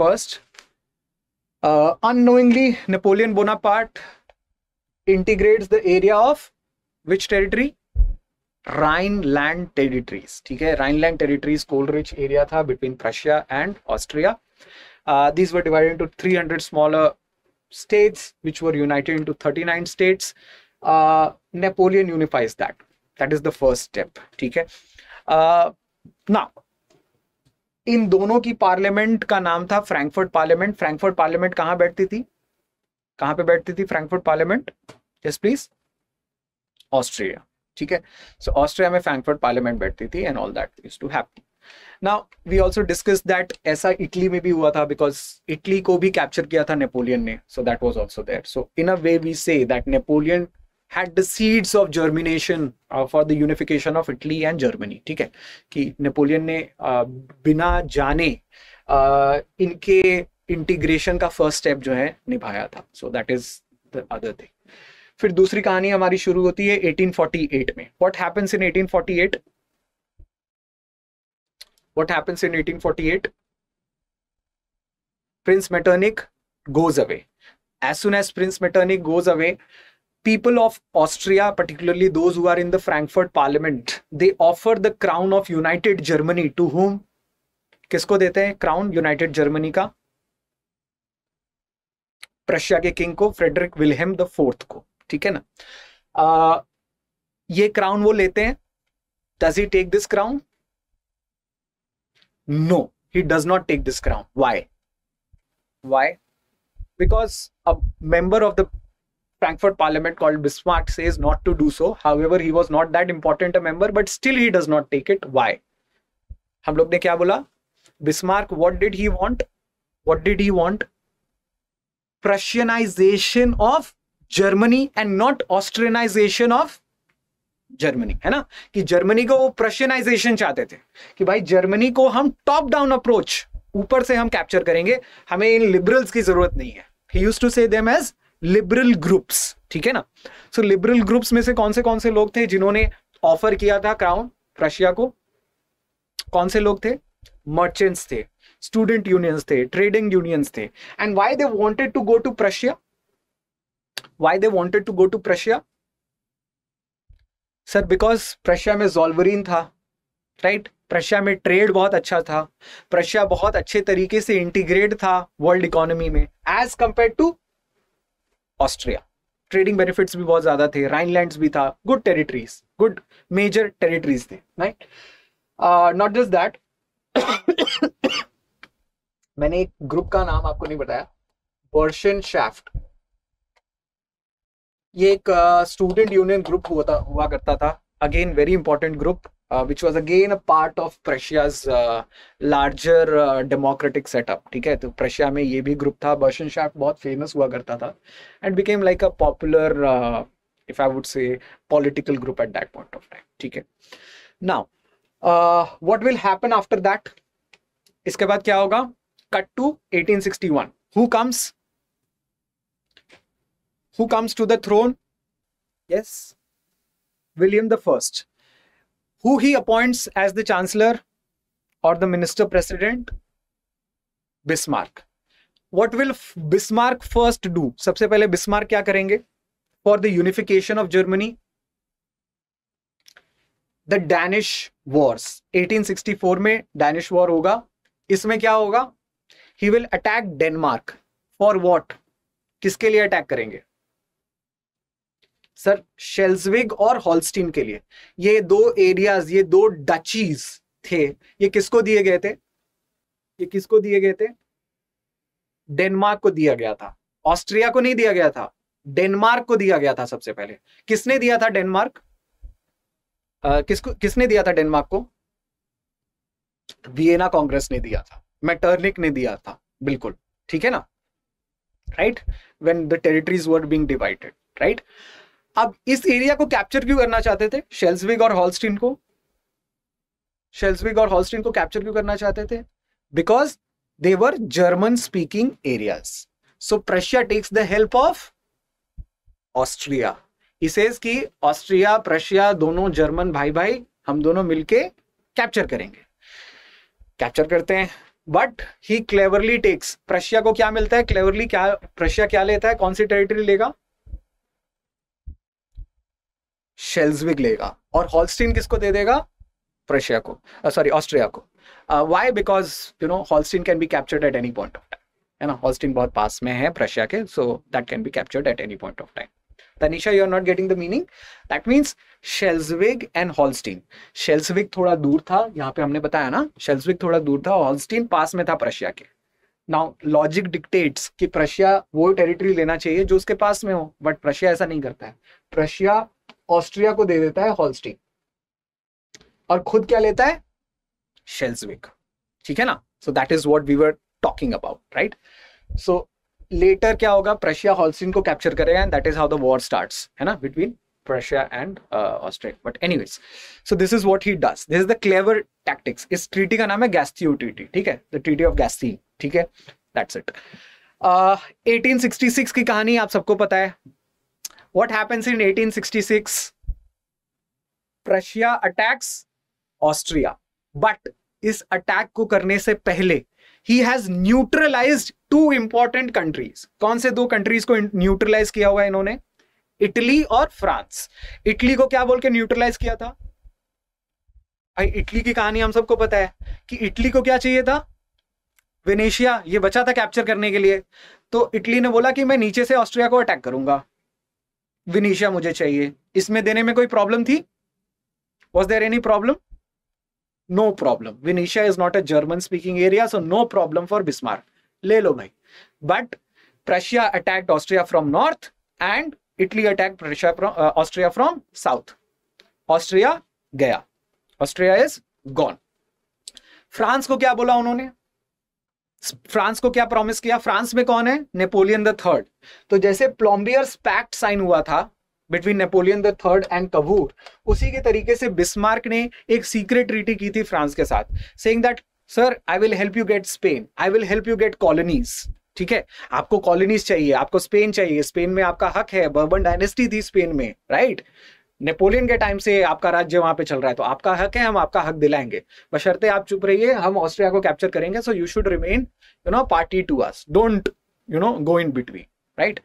first. Uh, unknowingly, Napoleon Bonaparte integrates the area of which territory? Rhineland territories. Okay, Rhineland territories coal-rich area था between Prussia and Austria. Uh, these were divided into 300 smaller states which were united into 39 states. Uh, Napoleon unifies that. That is the first step. Okay. Uh, now इन दोनों की parliament का नाम था Frankfurt parliament Frankfurt parliament कहां बैठती थी कहां पे बैठती थी Frankfurt parliament yes please Austria ठीक है सो ऑस्ट्रिया में फ्रैंकफर्ट पार्लियामेंट बैठती थी and all that is to happen now we also discuss that ऐसा इटली में भी हुआ था बिकॉज इटली को भी कैप्चर किया था नेपोलियन ने so that was also there so in a way we say that Napoleon the seeds of germination uh, for the unification of Italy and Germany ठीक है कि नेपोलियन ने uh, बिना जाने uh, इनके इंटीग्रेशन का फर्स्ट स्टेप जो है निभाया था so that is the other thing फिर दूसरी कहानी हमारी शुरू होती है 1848 में what happens in 1848 what happens in 1848 prince Metternich goes away as soon as Prince Metternich goes away, people of Austria, particularly those who are in the Frankfurt Parliament, they offer the crown of United Germany to whom? किसको देते हैं crown United Germany का प्रशिया के king को Frederick Wilhelm the fourth को ठीक है ना आ, ये क्राउन वो लेते हैं does he take this crown no he does not take this crown why why because a member of the Frankfurt Parliament called Bismarck says not to do so. However, he was not that important a member, but still he does not take it. Why? हम लोग ने क्या बोला Bismarck what did he want what did he want Prussianization of Germany and not Austrianization of Germany है ना कि Germany को वो प्रशियनाइजेशन चाहते थे कि भाई जर्मनी को हम टॉप डाउन अप्रोच ऊपर से हम कैप्चर करेंगे हमें इन लिबरल्स की जरूरत नहीं है he used to say them as liberal groups ठीक है ना सो लिबरल ग्रुप्स में से कौन से कौन से लोग थे जिन्होंने ऑफर किया था क्राउन रशिया को कौन से लोग थे मर्चेंट्स थे स्टूडेंट यूनियंस थे ट्रेडिंग यूनियंस थे and why they wanted to go to Prussia why they wanted to go to Prussia sir because Prussia में जोलवरीन था राइट right? प्रशिया में ट्रेड बहुत अच्छा था प्रशिया बहुत अच्छे तरीके से इंटीग्रेट था वर्ल्ड इकोनॉमी में as compared to Austria trading benefits भी बहुत ज़्यादा थे राइनलैंड भी था good territories good major territories थे राइट नॉट जस्ट दैट मैंने एक ग्रुप का नाम आपको नहीं बताया वर्शन शैफ्ट ये एक स्टूडेंट यूनियन ग्रुप हुआ था हुआ करता था again very important group uh, which was again a part of Prussia's uh, larger uh, democratic setup. ठीक है तो प्रशिया में ये भी ग्रुप था बर्शन शाफ्ट बहुत फेमस हुआ करता था and became like a popular if I would say political group at that point of time ठीक है now what will happen after that इसके बाद क्या होगा cut to 1861 who comes who comes to the throne yes William the first who he appoints as the chancellor or the minister president bismarck what will bismarck first do sabse pehle bismarck kya karenge for the unification of germany the danish wars 1864 mein danish war hoga isme kya hoga he will attack denmark for what किसके लिए attack करेंगे sir शेल्सविग और Holstein के लिए ये दो areas ये दो डचीज थे ये किसको दिए गए थे ये किसको दिए गए थे डेनमार्क को दिया गया था ऑस्ट्रिया को नहीं दिया गया था डेनमार्क को दिया गया था सबसे पहले किसने दिया था डेनमार्क किसको किसने दिया था डेनमार्क को वियना कांग्रेस ने दिया था मैटर्निक ने दिया था बिल्कुल ठीक है ना right when the territories were being divided right अब इस एरिया को कैप्चर क्यों करना चाहते थे शेल्सविग और हॉलस्टीन को शेल्सविग और हॉलस्टीन को कैप्चर क्यों करना चाहते थे because they were German speaking areas so Prussia takes the help of Austria इसेज की ऑस्ट्रिया प्रशिया दोनों जर्मन भाई भाई हम दोनों मिलके कैप्चर करेंगे कैप्चर करते हैं but he cleverly takes Prussia को क्या मिलता है क्लेवरली क्या प्रशिया क्या लेता है कौन सी टेरिटरी लेगा शेल्सविग लेगा और हॉलस्टीन किसको दे देगा प्रशिया को सॉरी ऑस्ट्रिया को why because you know Holstein can be captured at any point of time है ना हॉलस्टीन बहुत पास में है प्रशिया के so that can be captured at any point of time Tanisha, you are not getting the meaning that means Schleswig and Holstein Schleswig थोड़ा दूर था यहाँ पे हमने बताया ना शेल्सविग थोड़ा दूर था हॉलस्टीन पास में था प्रशिया के नाउ लॉजिक डिक्टेट्स कि प्रशिया वो टेरिटरी लेना चाहिए जो उसके पास में हो बट प्रशिया ऐसा नहीं करता है प्रशिया ऑस्ट्रिया को दे देता है हॉलस्टीन और खुद क्या लेता है शेल्सविक ठीक है ना so that is what we were talking about right so later क्या होगा प्रशिया हॉलस्टीन को कैप्चर करेगा and that is how the war start है ना between Prussia and uh, Austria. But anyways, so this is what he does. This is the clever tactics. इस treaty का नाम है Gastiu Treaty, ठीक है? The Treaty of Gasty, ठीक है? That's it. Uh, 1866 की कहानी आप सबको पता है What happens in 1866? Prussia attacks Austria. But इस अटैक को करने से पहले ही has neutralize two important countries कौन से दो कंट्रीज को न्यूट्रलाइज किया हुआ इन्होंने इटली और फ्रांस इटली को क्या बोल के न्यूट्रलाइज किया था भाई इटली की कहानी हम सबको पता है कि इटली को क्या चाहिए था वेनेशिया ये बचा था कैप्चर करने के लिए तो इटली ने बोला कि मैं नीचे से ऑस्ट्रिया को अटैक करूंगा विनीशा मुझे चाहिए इसमें देने में कोई प्रॉब्लम थी was there any problem no problem Venetia is not a German speaking area so no problem for Bismarck ले लो भाई but Prussia attacked Austria from north and Italy attack Prussia Austria from south Austria गया Austria is gone France को क्या बोला उन्होंने France को क्या प्रॉमिस किया फ्रांस में कौन है नेपोलियन द थर्ड तो जैसे प्लॉम्बियर्स पैक्ट साइन हुआ था between Napoleon the third and Cavour उसी के तरीके से बिस्मार्क ने एक सीक्रेट ट्रीटी की थी फ्रांस के साथ saying that sir I will help you get Spain I will help you get colonies ठीक है आपको कॉलोनीज चाहिए आपको स्पेन चाहिए स्पेन में आपका हक है बर्बन डायनेस्टी थी स्पेन में राइट right? नेपोलियन के टाइम से आपका राज्य वहां पे चल रहा है तो आपका हक है हम आपका हक दिलाएंगे बशर्ते आप चुप रहिए हम ऑस्ट्रिया को कैप्चर करेंगे so you should remain you know party to us don't you know go in between right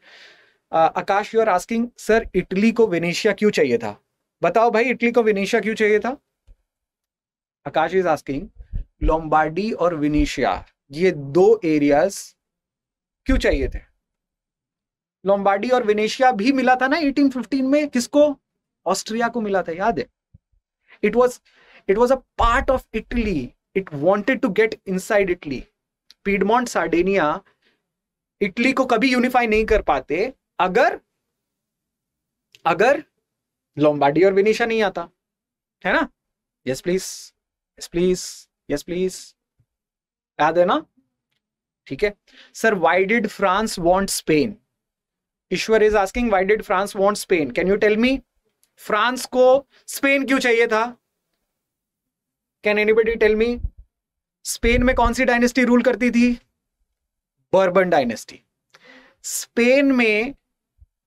Akash you are asking sir Italy को वेनेशिया क्यों चाहिए था बताओ भाई इटली को वेनेशिया क्यों चाहिए था आकाश इज आस्किंग लोम्बार्डी और विनेशिया ये दो एरियाज क्यों चाहिए थे लोम्बार्डी और विनेशिया भी मिला था ना 1815 में किसको ऑस्ट्रिया को मिला था याद है it was it was a part of Italy it wanted to get inside Italy Piedmont Sardinia Italy को कभी यूनिफाई नहीं कर पाते अगर अगर लोम्बाडी और विनिशा नहीं आता है ना yes please yes please yes please याद है ना ठीक है sir why did France want Spain Ishwar is asking why did France want Spain can you tell me France को स्पेन क्यों चाहिए था can anybody tell me Spain में कौन सी डायनेस्टी रूल करती थी बर्बन डायनेस्टी स्पेन में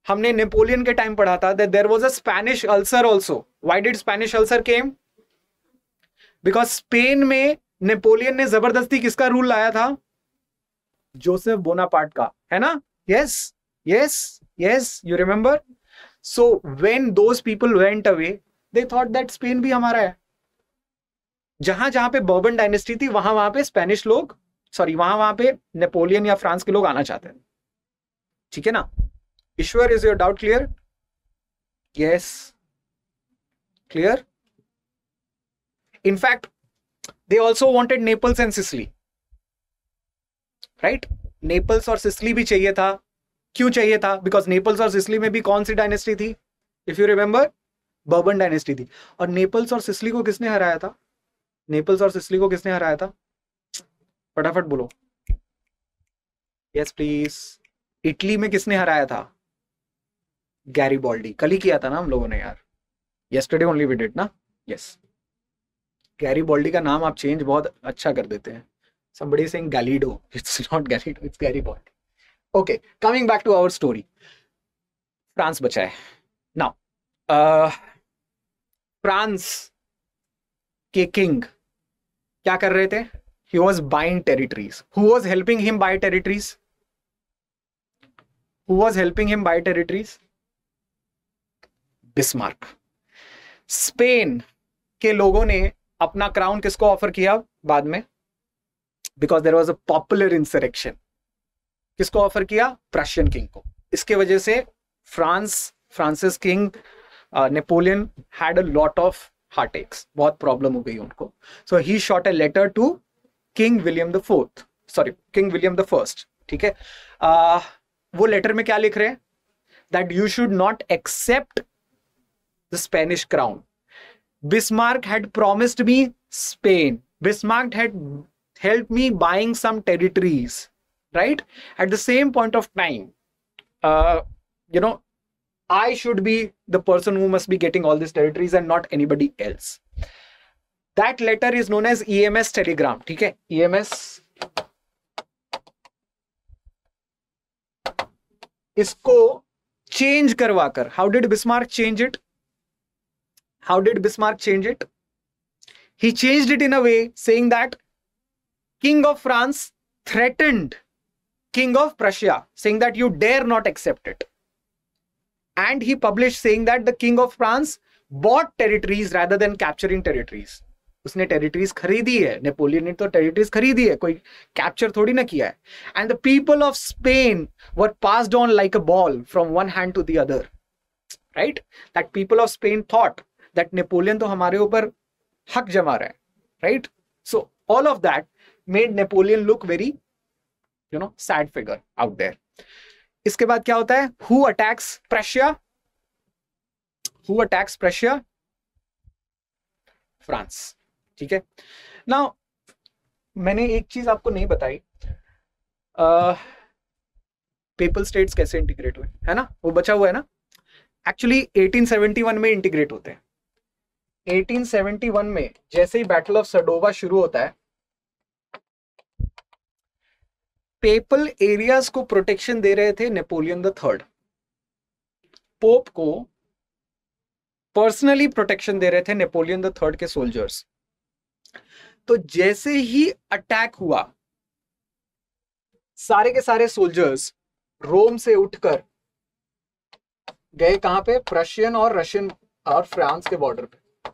हमने नेपोलियन के टाइम पढ़ा था there was a Spanish ulcer also why did Spanish ulcer came because Spain में नेपोलियन ने जबरदस्ती किसका रूल लाया था जोसेफ बोनापार्ट का है ना yes yes yes you remember so when those people went away they thought that Spain भी हमारा है जहां जहां पे बर्बन डायनेस्टी थी वहां वहां पे स्पेनिश लोग सॉरी वहां वहां पे नेपोलियन या फ्रांस के लोग आना चाहते हैं ठीक है ना Ishwar is your doubt clear yes clear in fact they also wanted Naples and Sicily right Naples और सिसली भी चाहिए था क्यों चाहिए था बिकॉज नेपल्स और सिसली में भी कौन सी डायनेस्टी थी if you remember Bourbon dynasty थी और नेपल्स और सिसली को किसने हराया था नेपल्स और सिसली को किसने हराया था फटाफट बोलो यस प्लीज इटली में किसने हराया था गैरी बॉल्डी कल ही किया था ना हम लोगों ने यार यस्टरडे ओनली वी डिड ना यस गैरी बॉल्डी का नाम आप चेंज बहुत अच्छा कर देते हैं somebody is saying Galido. It's not Galido, it's Garibaldi. okay coming back to our story France bacha hai France uh, के किंग क्या कर रहे थे he was buying territories who was helping him buy territories who was helping him buy territories Bismarck Spain के लोगों ने अपना crown किसको ऑफर किया बाद में because there was a popular insurrection किसको ऑफर किया प्रशियन किंग को इसके वजह से France France's king Napoleon had a lot of heart aches बहुत प्रॉब्लम हो गई उनको so he shot a letter to king William the fourth sorry king William the first ठीक है uh, वो लेटर में क्या लिख रहे हैं that you should not accept the Spanish crown Bismarck had promised me Spain Bismarck had help me buying some territories right at the same point of time uh, you know i should be the person who must be getting all these territories and not anybody else that letter is known as ems telegram okay ems Isko change karwakar How did Bismarck change it? How did Bismarck change it? he changed it in a way saying that king of france threatened king of Prussia, saying that you dare not accept it. And he published saying that the king of France bought territories rather than capturing territories. उसने territories खरीदी है Napoleon ने तो territories खरीदी है कोई capture थोड़ी ना किया है and the people of Spain were passed on like a ball from one hand to the other right that people of Spain thought that Napoleon तो हमारे ऊपर हक जमा रहा है right so all of that made Napoleon look very you know sad figure out there इसके बाद क्या होता है who attacks Prussia who attacks Prussia France ठीक है ना मैंने एक चीज आपको नहीं बताई पेपल uh, स्टेट्स कैसे इंटीग्रेट हुए है ना वो बचा हुआ है ना एक्चुअली 1871 में इंटीग्रेट होते हैं 1871 में जैसे ही बैटल ऑफ सडोवा शुरू होता है पेपल एरियाज को प्रोटेक्शन दे रहे थे नेपोलियन द थर्ड पोप को पर्सनली प्रोटेक्शन दे रहे थे नेपोलियन द थर्ड के सोल्जर्स तो जैसे ही अटैक हुआ सारे के सारे सोल्जर्स रोम से उठकर गए कहां पे प्रशियन और रशियन और फ्रांस के बॉर्डर पे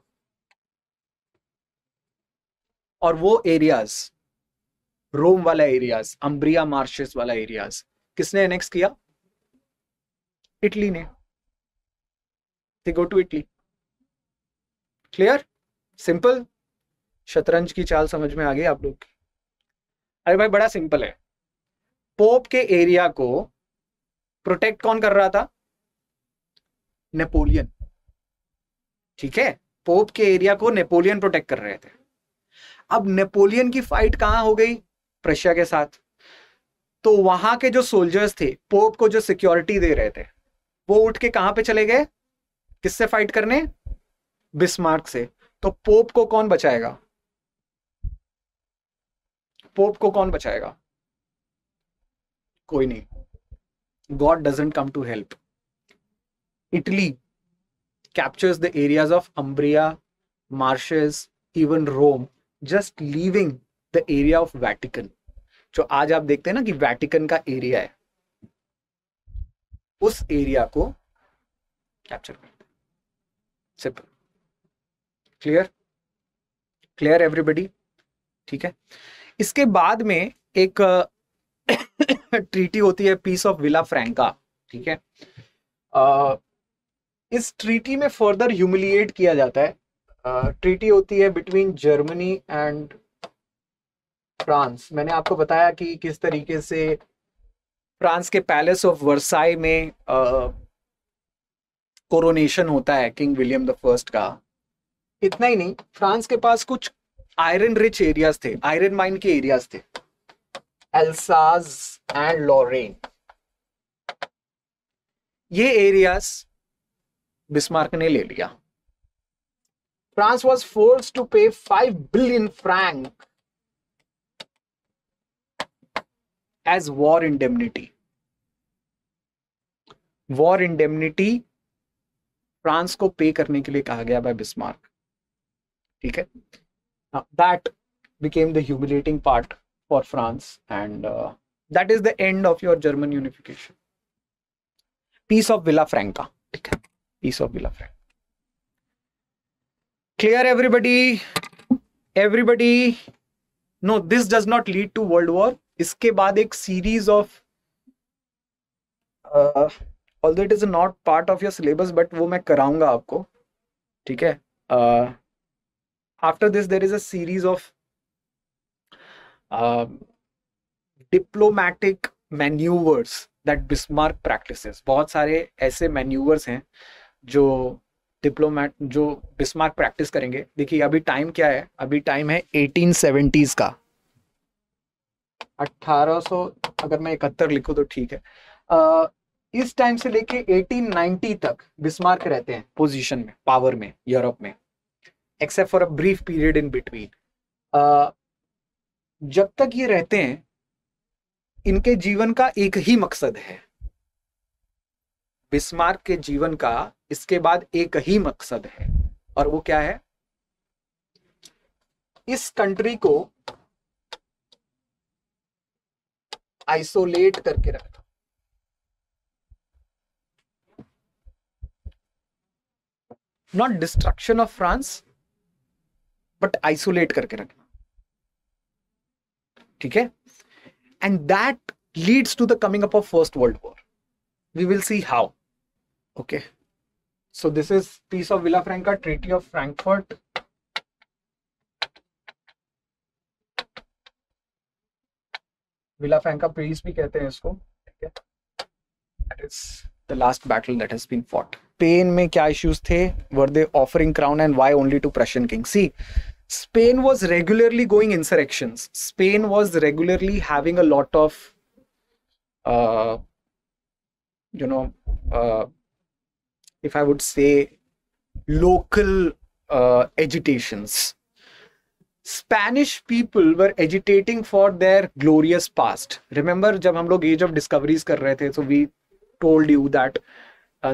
और वो एरियाज रोम वाला एरियाज अम्ब्रिया मार्शेस वाला एरियाज किसने एनेक्स किया इटली ने they go to Italy clear simple शतरंज की चाल समझ में आ गई आप लोग की अरे भाई बड़ा सिंपल है पोप के एरिया को प्रोटेक्ट कौन कर रहा था नेपोलियन ठीक है पोप के एरिया को नेपोलियन प्रोटेक्ट कर रहे थे अब नेपोलियन की फाइट कहां हो गई प्रशिया के साथ तो वहां के जो सोल्जर्स थे पोप को जो सिक्योरिटी दे रहे थे वो उठ के कहां पे चले गए किससे फाइट करने बिस्मार्क से तो पोप को कौन बचाएगा पोप को कौन बचाएगा कोई नहीं God doesn't come to help Italy captures the areas of Umbria Marches even Rome just leaving the area of Vatican जो आज आप देखते हैं ना कि वैटिकन का एरिया है उस एरिया को कैप्चर करते सिंपल क्लियर क्लियर एवरीबडी ठीक है इसके बाद में एक ट्रीटी होती है पीस ऑफ विला फ्रैंका ठीक है आ, इस ट्रीटी में फर्दर ह्यूमिलिएट किया जाता है ट्रीटी होती है बिटवीन जर्मनी एंड फ्रांस मैंने आपको बताया कि किस तरीके से फ्रांस के पैलेस ऑफ वर्साई में कोरोनेशन होता है किंग विलियम द फर्स्ट का इतना ही नहीं फ्रांस के पास कुछ आयरन रिच एरियाज थे आयरन माइन के एरियाज थे एल्साज एंड लॉरेन ये एरियाज बिस्मार्क ने ले लिया France was force to pay five billion franc as war indemnity. War indemnity France को पे करने के लिए कहा गया बाय बिस्मार्क ठीक है that became the humiliating part for France and that is the end of your German unification peace of Villafranca ठीक है peace of Villafranca clear everybody everybody know this does not lead to world war इसके बाद एक series of although it is not part of your syllabus but वो मैं कराऊंगा आपको ठीक है after this there is a series of diplomatic manoeuvres that Bismarck practice बहुत सारे ऐसे मैन्यूवर्स हैं जो डिप्लोमैट जो बिस्मार्क प्रैक्टिस करेंगे देखिए अभी टाइम क्या है अभी टाइम है 1870s का 1800 अगर मैं इकहत्तर लिखू तो ठीक है आ, इस टाइम से लेके 1890 तक बिस्मार्क रहते हैं पोजीशन में पावर में यूरोप में except for a brief period in between जब तक ये रहते हैं इनके जीवन का एक ही मकसद है बिस्मार्क के जीवन का इसके बाद एक ही मकसद है और वो क्या है इस कंट्री को आइसोलेट करके रखता हूं not destruction of France but isolate करके रखना ठीक है and that leads to the coming up of first world war we will see how so this is peace of Villafranca franca of of frankfurt Villafranca प्रीज भी कहते हैं इसको the last battle that has been fought Spain में क्या issues थे were they offering crown and why only to Prussian king C Spain was regularly going insurrection Spain was regularly having a lot of you know if I would say local agitations Spanish people were agitating for their glorious past remember जब हम लोग age of discoveries कर रहे थे so we told you that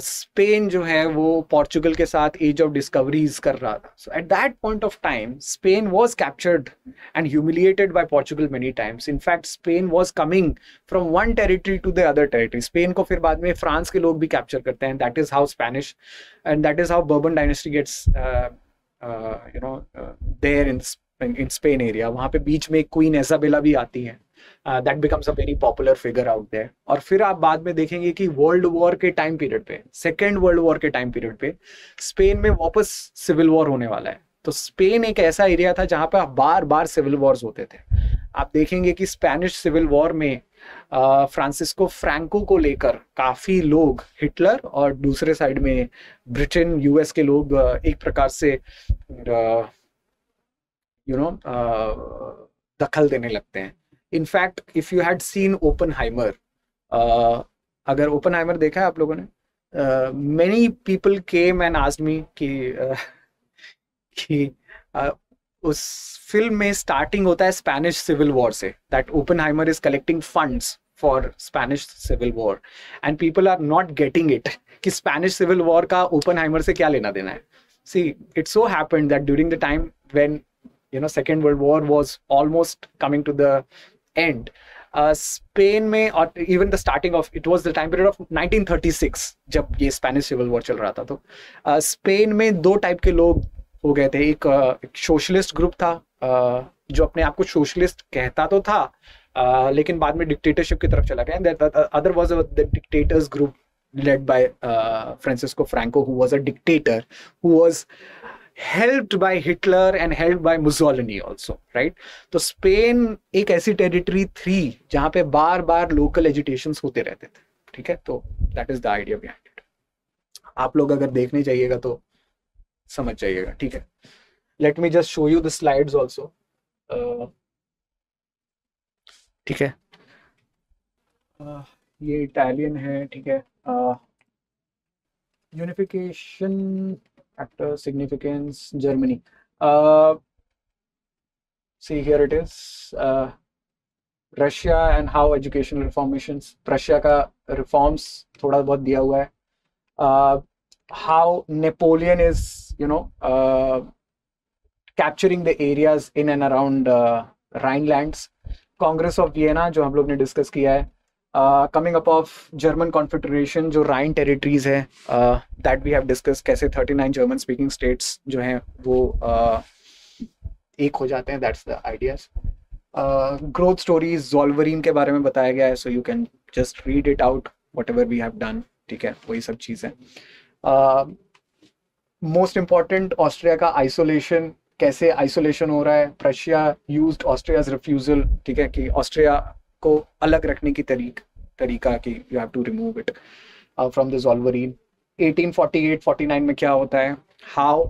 Spain जो है वो Portugal के साथ एज ऑफ डिस्कवरीज कर रहा था so at that point of time Spain was captured and humiliated by Portugal many times in fact Spain was coming from one territory to the other territory Spain को फिर बाद में France के लोग भी कैप्चर करते हैं that is how Spanish and that is how Bourbon dynasty gets you know there in in Spain area वहाँ पे बीच में एक क्वीन एजाबेला भी आती है that becomes a very popular figure out there और फिर आप बाद में देखेंगे कि वर्ल्ड वॉर के टाइम पीरियड पे सेकेंड वर्ल्ड वॉर के टाइम पीरियड पे स्पेन में वापस सिविल वॉर होने वाला है तो स्पेन एक ऐसा एरिया था जहाँ पे बार बार सिविल वॉर्स होते थे आप देखेंगे कि स्पेनिश सिविल वॉर में फ्रांसिस्को uh, फ्रैंको को लेकर काफी लोग हिटलर और दूसरे साइड में ब्रिटेन यूएस के लोग uh, एक प्रकार से ah, uh, you know uh, दखल देने लगते हैं in fact if you had seen Oppenheimer अगर ओपन हाइमर देखा है आप लोगों ने मैनी पीपल केम एंड आजमी की uh, uh कि uh, उस फिल्म में स्टार्टिंग होता है स्पेनिश सिविल वॉर से that Oppenheimer is collecting funds for Spanish civil war and people are not getting it कि स्पेनिश सिविल वॉर का ओपन हाइमर से क्या लेना देना है see it so happen that during the time when you know second world war was almost coming to the end Spain में और even the starting of it was the time period of 1936 जब ये Spanish civil war चल रहा था तो Spain uh, में दो टाइप के लोग हो गए थे एक, सोशलिस्ट uh, ग्रुप था uh, जो अपने आप को सोशलिस्ट कहता तो था uh, लेकिन बाद में डिक्टेटरशिप की तरफ चला गया other was the dictators group led by Francisco uh, Francisco who was a dictator who was helped by Hitler and help by Mussolini also right तो स्पेन एक ऐसी टेरिटरी थी जहां पे बार बार लोकल एजुटेशन होते रहते थे ठीक है तो that is the idea behind it आप लोग अगर देखने जाइएगा तो समझ जाइएगा ठीक है let me just show you the slide also ठीक है ये इटालियन है ठीक है unification uh, actor significance Germany. Uh, see here it is. Uh, Russia and how educational reformations Russia का रिफॉर्म्स थोड़ा बहुत दिया हुआ है how Napoleon is you know capturing the areas in and around Rhinelands Congress of Vienna जो हम लोग ने डिस्कस किया है coming up of German confederation जो राइन टेरिटरीज है दैट वी हैव डिस्कस कैसे 39 जर्मन स्पीकिंग स्टेट्स जो हैं वो uh, एक हो जाते हैं that's the ideas growth story Zollverein के बारे में बताया गया है so you can just read it out whatever we have done ठीक है वही सब चीज़ है मोस्ट इम्पॉर्टेंट ऑस्ट्रिया का आइसोलेशन कैसे आइसोलेशन हो रहा है प्रशिया यूज ऑस्ट्रिया रिफ्यूजल ठीक है कि ऑस्ट्रिया को अलग रखने की तरीक तरीका कि you have to remove it from the Zollverein 1848-49 में क्या होता है how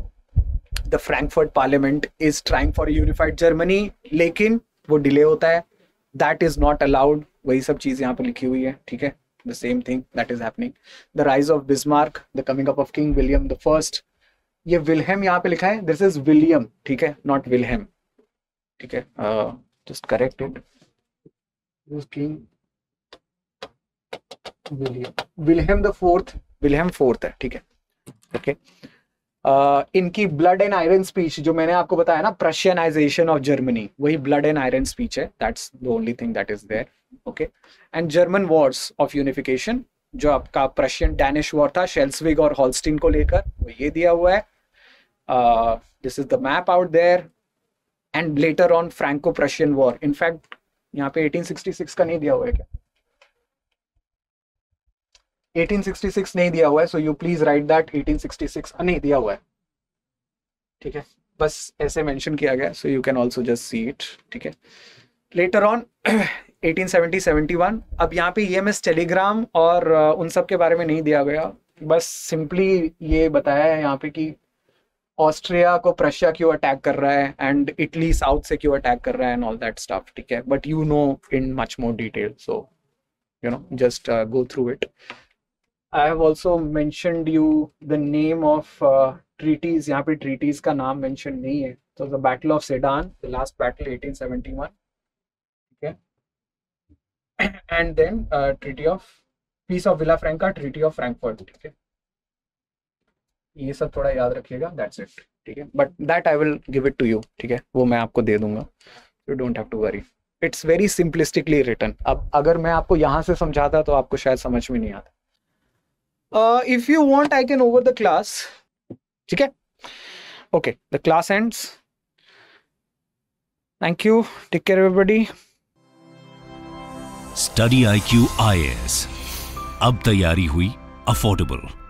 the Frankfurt parliament is trying for unified Germany लेकिन वो डिले होता है दैट इज नॉट अलाउड वही सब चीज यहाँ पर लिखी हुई है ठीक है the same thing that is happening the rise of Bismarck the coming up of King William the first ये विलहेम यहाँ पे लिखा है दिस इज विलियम ठीक है नॉट विलहेम ठीक है just correct it was King William William the fourth William fourth है ठीक है ओके okay. uh, इनकी ब्लड एंड आयरन स्पीच जो मैंने आपको बताया ना प्रशियनाइजेशन ऑफ जर्मनी वही ब्लड एंड आयरन स्पीच है that's the only thing that is there okay and German wars of unification जो आपका प्रशियन डैनिश वॉर था शेल्सविग और हॉलस्टीन को लेकर वो ये दिया हुआ है this is the map out there and later on Franco Prussian war in fact यहाँ पे 1866 का नहीं दिया हुआ है क्या 1866 नहीं दिया हुआ है so you please write that 1866 नहीं दिया हुआ है ठीक है बस ऐसे मेंशन किया गया so you can also just see it ठीक है लेटर ऑन 1870 71 अब यहाँ पे ईएमएस e टेलीग्राम और उन सब के बारे में नहीं दिया गया बस सिंपली ये बताया है यहाँ पे कि ऑस्ट्रिया को प्रशिया क्यों अटैक कर रहा है एंड इटली साउथ से क्यों अटैक कर रहा है एंड ऑल दैट स्टफ ठीक है but you know in much more detail so you know just go through it I have also mentioned you the name of treaties यहाँ पे treaties का नाम मैंशन नहीं है तो the battle of Sedan the last battle eighteen ठीक है and then treaty of peace of Villafranca treaty of Frankfurt ठीक है ये सब थोड़ा याद रखिएगा दैट्स इट ठीक है but that I will give it to you ठीक है वो मैं आपको दे दूंगा you don't have to worry it's very simplistically return अब अगर मैं आपको यहां से समझाता तो आपको शायद समझ में नहीं आता if you want I can over the class ठीक है okay the class ends thank you take care everybody study I Q I S अब तैयारी हुई अफोर्डेबल